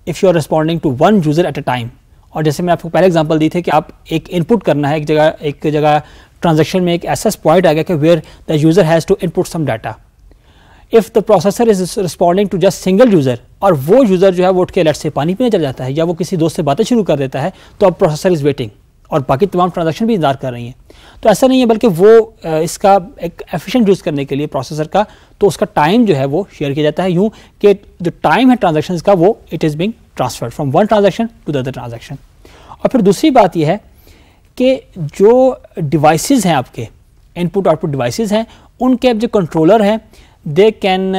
if you are responding to one user at a time और जैसे मैं आपको पहले एग्जाम्पल दी थी कि आप एक इनपुट करना है एक जगह एक जगह ट्रांजेक्शन में एक ऐसा पॉइंट आ गया कि where the user has to input some data if the processor is responding to just single user और वो यूज़र जो है वो उठ के लट से पानी पीने चल जाता है या वो किसी दोस्त से बातें शुरू कर देता है तो अब प्रोसेसर इज़ वेटिंग और बाकी तमाम ट्रांजेक्शन भी इंतजार कर रही हैं तो ऐसा नहीं है बल्कि वो इसका एक एफिशिएंट यूज़ करने के लिए प्रोसेसर का तो उसका टाइम जो है वो शेयर किया जाता है यूँ कि जो टाइम है ट्रांजेक्शन का वो it is being transferred from one transaction to the other transaction और फिर दूसरी बात यह है कि जो डिवाइस हैं आपके इनपुट आउटपुट डिवाइस हैं उनके अब जो कंट्रोलर हैं they can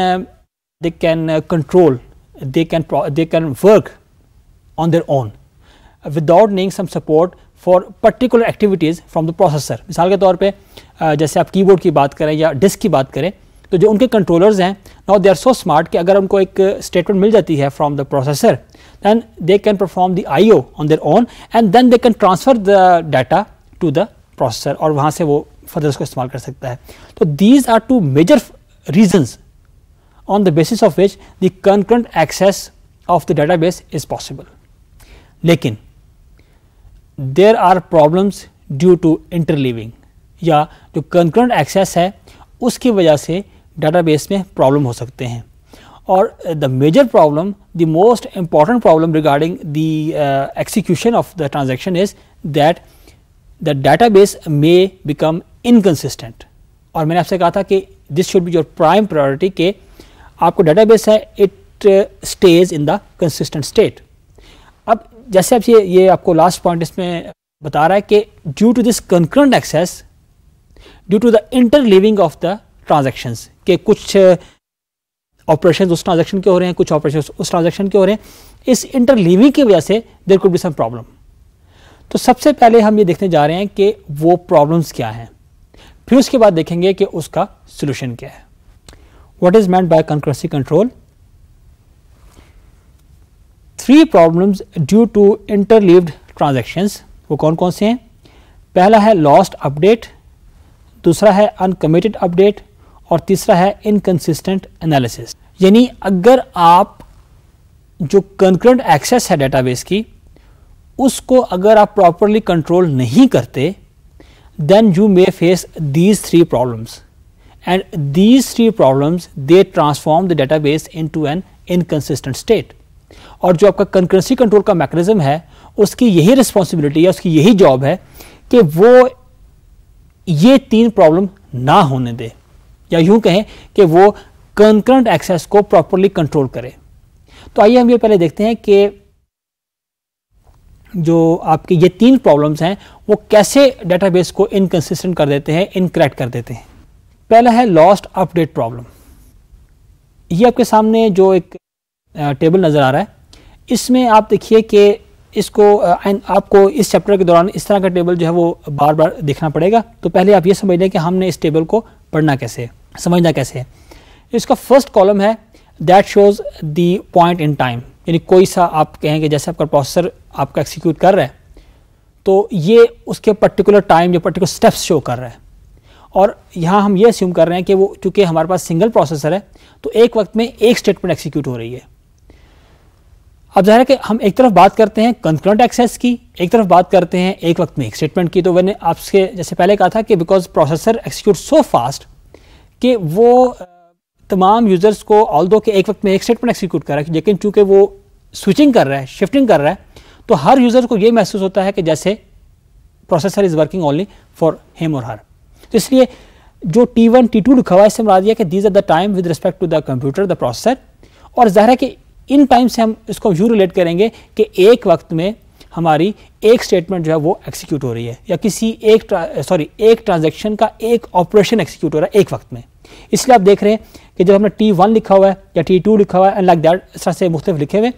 they can control they can they can work on their own without needing some support for particular activities from the processor मिसाल के तौर पर जैसे आप बोर्ड की बात करें या डिस्क की बात करें तो जो उनके कंट्रोलर्स हैं now they are so smart कि अगर उनको एक स्टेटमेंट मिल जाती है from the processor then they can perform the I O on their own and then they can transfer the data to the processor और वहाँ से वो फर्दर उसको इस्तेमाल कर सकता है तो these are two major reasons on the basis of which the concurrent access of the database is possible लेकिन there are problems due to interleaving या जो कंक्रंट एक्सेस है उसकी वजह से डाटाबेस में प्रॉब्लम हो सकते हैं और the major problem the most important problem regarding the execution of the transaction is that the database may become inconsistent और मैंने आपसे कहा था कि this should be your prime priority के आपको बेस है it stays in the consistent state जैसे आप ये ये आपको लास्ट पॉइंट इसमें बता रहा है कि due to this concurrent access due to the interleaving of the transactions के कुछ ऑपरेशन uh, उस ट्रांजेक्शन के हो रहे हैं कुछ ऑपरेशन उस ट्रांजेक्शन के हो रहे हैं इस लिविंग की वजह से there could be some problem तो सबसे पहले हम ये देखने जा रहे हैं कि वो प्रॉब्लम्स क्या हैं फिर उसके बाद देखेंगे कि उसका सोल्यूशन क्या है what is meant by concurrency control three problems due to interleaved transactions वो कौन कौन से हैं पहला है लॉस्ट अपडेट दूसरा है अनकमिटेड अपडेट और तीसरा है इनकन्सिस्टेंट एनालिसिस यानी अगर आप जो कंक्रंट एक्सेस है डेटाबेस की उसको अगर आप प्रॉपरली कंट्रोल नहीं करते then you may face these three problems and these three problems they transform the database into an inconsistent state और जो आपका कंकरेंसी कंट्रोल का मैकेनिज्म है उसकी यही रिस्पॉन्सिबिलिटी है उसकी यही जॉब है कि वो ये तीन प्रॉब्लम ना होने दे या यूं कहें कि वो कंकरेंट एक्सेस को प्रॉपरली कंट्रोल करे तो आइए हम ये पहले देखते हैं कि जो आपके ये तीन प्रॉब्लम्स हैं वो कैसे डेटाबेस को इनकन्सिस्टेंट कर देते हैं इनक्रैक्ट कर देते हैं पहला है लॉस्ट अपडेट प्रॉब्लम ये आपके सामने जो एक टेबल नज़र आ रहा है इसमें आप देखिए कि इसको आपको इस चैप्टर के दौरान इस तरह का टेबल जो है वो बार बार देखना पड़ेगा तो पहले आप ये समझ लें कि हमने इस टेबल को पढ़ना कैसे समझना कैसे है इसका फर्स्ट कॉलम है that shows the point in time यानी कोई सा आप कहेंगे जैसे आपका प्रोसेसर आपका एक्सिक्यूट कर रहा है तो ये उसके पर्टिकुलर टाइम जो पर्टिकुलर स्टेप्स शो कर रहा है और यहाँ हम ये अस्यूम कर रहे हैं कि वो चूँकि हमारे पास सिंगल प्रोसेसर है तो एक वक्त में एक स्टेटमेंट एक्सिक्यूट हो रही है अब जाहिर है कि हम एक तरफ बात करते हैं कंकरेंट एक्सेस की एक तरफ बात करते हैं एक वक्त में एक स्टेटमेंट की तो मैंने आपसे जैसे पहले कहा था कि because processor execute so fast कि वो तमाम यूज़र्स को ऑल दो के एक वक्त में एक स्टेटमेंट एक्सिक्यूट कर रहा है लेकिन चूंकि वो स्विचिंग कर रहा है शिफ्टिंग कर रहा है तो हर यूज़र को ये महसूस होता है कि जैसे processor is working only for him और हर तो इसलिए जो टी वन टी टू लिखा हुआ है इससे मरा दिया कि these are the time with respect to the computer the processor और ज़ाहिर है कि इन टाइम से हम इसको यू रिलेट करेंगे कि एक वक्त में हमारी एक स्टेटमेंट जो है वो एक्सिक्यूट हो रही है या किसी एक सॉरी एक ट्रांजेक्शन का एक ऑपरेशन एक्सिक्यूट हो रहा है एक वक्त में इसलिए आप देख रहे हैं कि जब हमने टी वन लिखा हुआ है या टी टू लिखा हुआ है एंड लाइक दैट इस तरह से मुख्तु लिखे हुए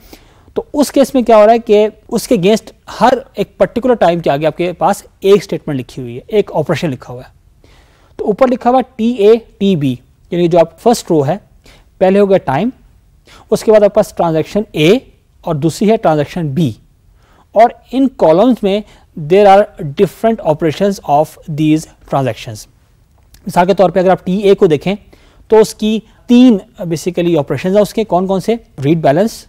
तो उस केस में क्या हो रहा है कि उसके अगेंस्ट हर एक पर्टिकुलर टाइम के आगे आपके पास एक स्टेटमेंट लिखी हुई है एक ऑपरेशन लिखा हुआ है तो ऊपर लिखा हुआ टी ए टी बी यानी जो आप फर्स्ट रो है पहले हो गया टाइम उसके बाद आपके पास ट्रांजेक्शन ए और दूसरी है ट्रांजेक्शन बी और इन कॉलम्स में there are different operation of these transactions मिसाल के तौर पर अगर आप टी ए को देखें तो उसकी तीन बेसिकली ऑपरेशन है उसके कौन कौन से रीड बैलेंस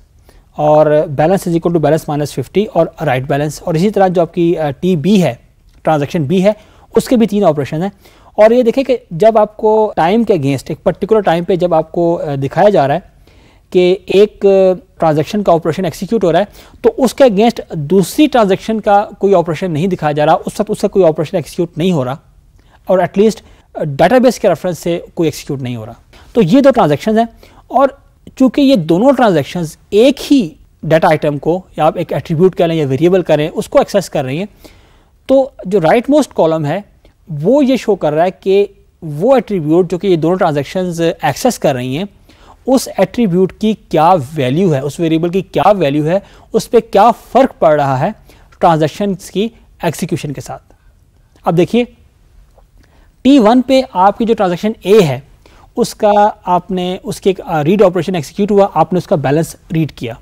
और balance is equal to balance minus fifty और राइट बैलेंस और इसी तरह जो आपकी टी बी है ट्रांजेक्शन बी है उसके भी तीन ऑपरेशन हैं और ये देखें कि जब आपको टाइम के अगेंस्ट एक पर्टिकुलर टाइम पे जब आपको दिखाया जा रहा है कि एक ट्रांजैक्शन का ऑपरेशन एक्सिक्यूट हो रहा है तो उसके अगेंस्ट दूसरी ट्रांजैक्शन का कोई ऑपरेशन नहीं दिखाया जा रहा उस वक्त उसका कोई ऑपरेशन एक्सिक्यूट नहीं हो रहा और एटलीस्ट डाटाबेस के रेफरेंस से कोई एक्सिक्यूट नहीं हो रहा तो ये दो ट्रांजेक्शन हैं और चूंकि ये दोनों ट्रांजेक्शन एक ही डाटा आइटम को या आप एक एट्रीब्यूट लें या वेरिएबल करें उसको एक्सेस कर रही हैं तो जो राइट मोस्ट कॉलम है वो ये शो कर रहा है कि वो एट्रीब्यूट जो कि ये दोनों ट्रांजेक्शन एक्सेस कर रही हैं उस एट्रीब्यूट की क्या वैल्यू है उस वेरिएबल की क्या वैल्यू है उस पर क्या फ़र्क पड़ रहा है ट्रांजेक्शन की एक्सिक्यूशन के साथ अब देखिए टी वन पे आपकी जो ट्रांजेक्शन ए है उसका आपने उसके एक रीड ऑपरेशन एक्सिक्यूट हुआ आपने उसका बैलेंस रीड किया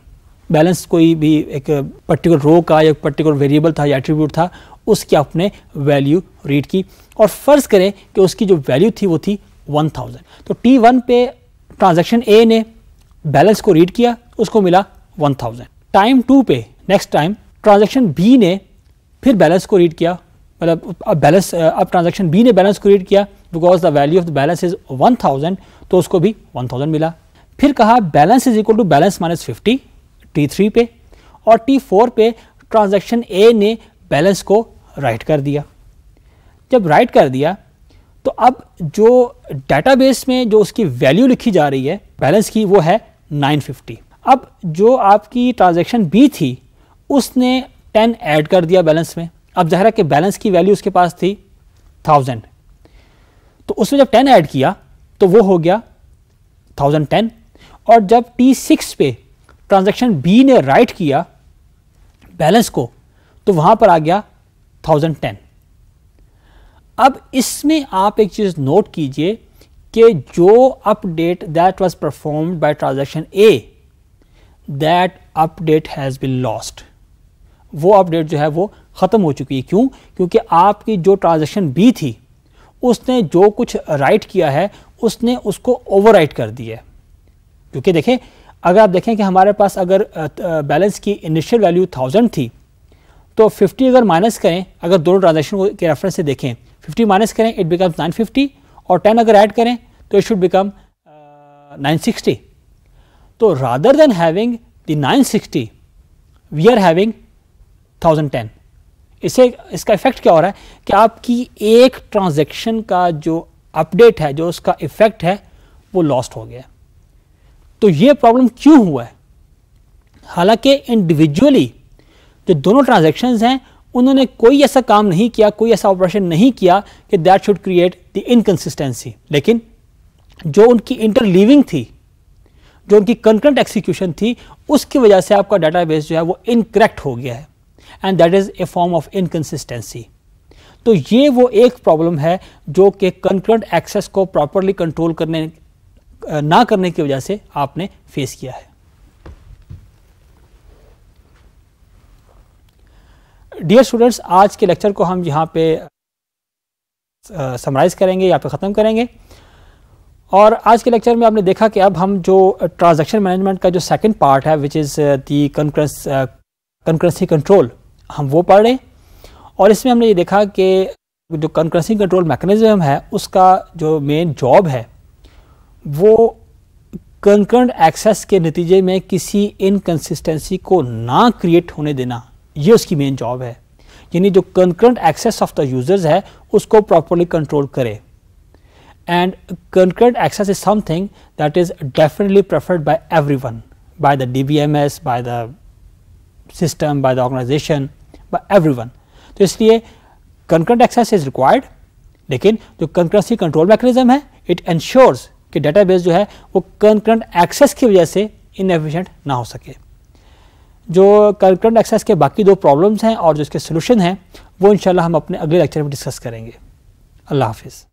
बैलेंस कोई भी एक पर्टिकुलर रो का या पर्टिकुलर वेरिएबल था या एट्रीब्यूट था उसकी आपने वैल्यू रीड की और फ़र्ज़ करें कि उसकी जो वैल्यू थी वो थी 1000 तो T1 पे ट्रांजेक्शन ए ने बैलेंस को रीड किया उसको मिला वन थाउजेंड टाइम टू पे नेक्स्ट टाइम ट्रांजेक्शन बी ने फिर बैलेंस को रीड किया मतलब अब बैलेंस अब ट्रांजेक्शन बी ने बैलेंस को रीड किया because the value of the balance is one thousand तो उसको भी वन थाउजेंड मिला फिर कहा balance is equal to balance minus fifty T three पे और टी फोर पे ट्रांजेक्शन ए ने बैलेंस को राइट कर दिया जब राइट कर दिया तो अब जो डेटाबेस में जो उसकी वैल्यू लिखी जा रही है बैलेंस की वो है 950 अब जो आपकी ट्रांजेक्शन बी थी उसने 10 ऐड कर दिया बैलेंस में अब ज़ाहिर है कि बैलेंस की वैल्यू उसके पास थी थाउजेंड तो उसमें जब 10 ऐड किया तो वो हो गया थाउजेंड टेन और जब T6 पे ट्रांजेक्शन बी ने राइट किया बैलेंस को तो वहां पर आ गया थाउजेंड टेन अब इसमें आप एक चीज़ नोट कीजिए कि जो update that was performed by transaction A that update has been lost वो अपडेट जो है वो ख़त्म हो चुकी है क्यों क्योंकि आपकी जो ट्रांजेक्शन बी थी उसने जो कुछ राइट किया है उसने उसको ओवर कर दिया है क्योंकि देखें अगर आप देखें कि हमारे पास अगर बैलेंस की इनिशियल वैल्यू थाउजेंड थी तो 50 अगर माइनस करें अगर दोनों ट्रांजेक्शन के रेफरेंस से देखें 50 माइनस करें इट बिकम्स 950 और 10 अगर ऐड करें तो it should become nine sixty तो rather than having the 960 sixty we are having thousand ten इसका इफेक्ट क्या हो रहा है कि आपकी एक ट्रांजेक्शन का जो अपडेट है जो उसका इफेक्ट है वो लॉस्ट हो गया तो ये प्रॉब्लम क्यों हुआ है हालांकि इंडिविजुअली जो दोनों ट्रांजेक्शन हैं उन्होंने कोई ऐसा काम नहीं किया कोई ऐसा ऑपरेशन नहीं किया कि that should create the inconsistency लेकिन जो उनकी इंटरलीविंग थी जो उनकी कंकरेंट एक्सिक्यूशन थी उसकी वजह से आपका डाटाबेस जो है वो इनकरेक्ट हो गया है and that is a form of inconsistency तो ये वो एक प्रॉब्लम है जो कि कंकरेंट एक्सेस को प्रॉपरली कंट्रोल करने ना करने की वजह से आपने फेस किया है डियर स्टूडेंट्स आज के लेक्चर को हम यहाँ पे समराइज़ करेंगे यहाँ पे ख़त्म करेंगे और आज के लेक्चर में आपने देखा कि अब हम जो ट्रांजैक्शन मैनेजमेंट का जो सेकंड पार्ट है which is the concurrency control हम वो पढ़ रहे हैं और इसमें हमने ये देखा कि जो कंक्रेंसी कंट्रोल मैकेजम है उसका जो मेन जॉब है वो कंकरेंट एक्सेस के नतीजे में किसी इनकन्सिस्टेंसी को ना क्रिएट होने देना ये उसकी मेन जॉब है यानी जो concurrent access of the users है उसको प्रॉपरली कंट्रोल करे and concurrent access is something that is definitely preferred by everyone by the D by the system by the organisation by every तो इसलिए कंक्रंट एक्सेस इज रिक्वायर्ड लेकिन जो कंक्रंसी कंट्रोल मैकेनिज्म है इट एंश्योर्स कि डेटाबेस जो है वो कंक्रंट एक्सेस की वजह से इनएफिशेंट ना हो सके जो करंट एक्सेस के बाकी दो प्रॉब्लम्स हैं और जो इसके सोल्यूशन हैं वो इन हम अपने अगले लेक्चर में डिस्कस करेंगे अल्लाह हाफिज़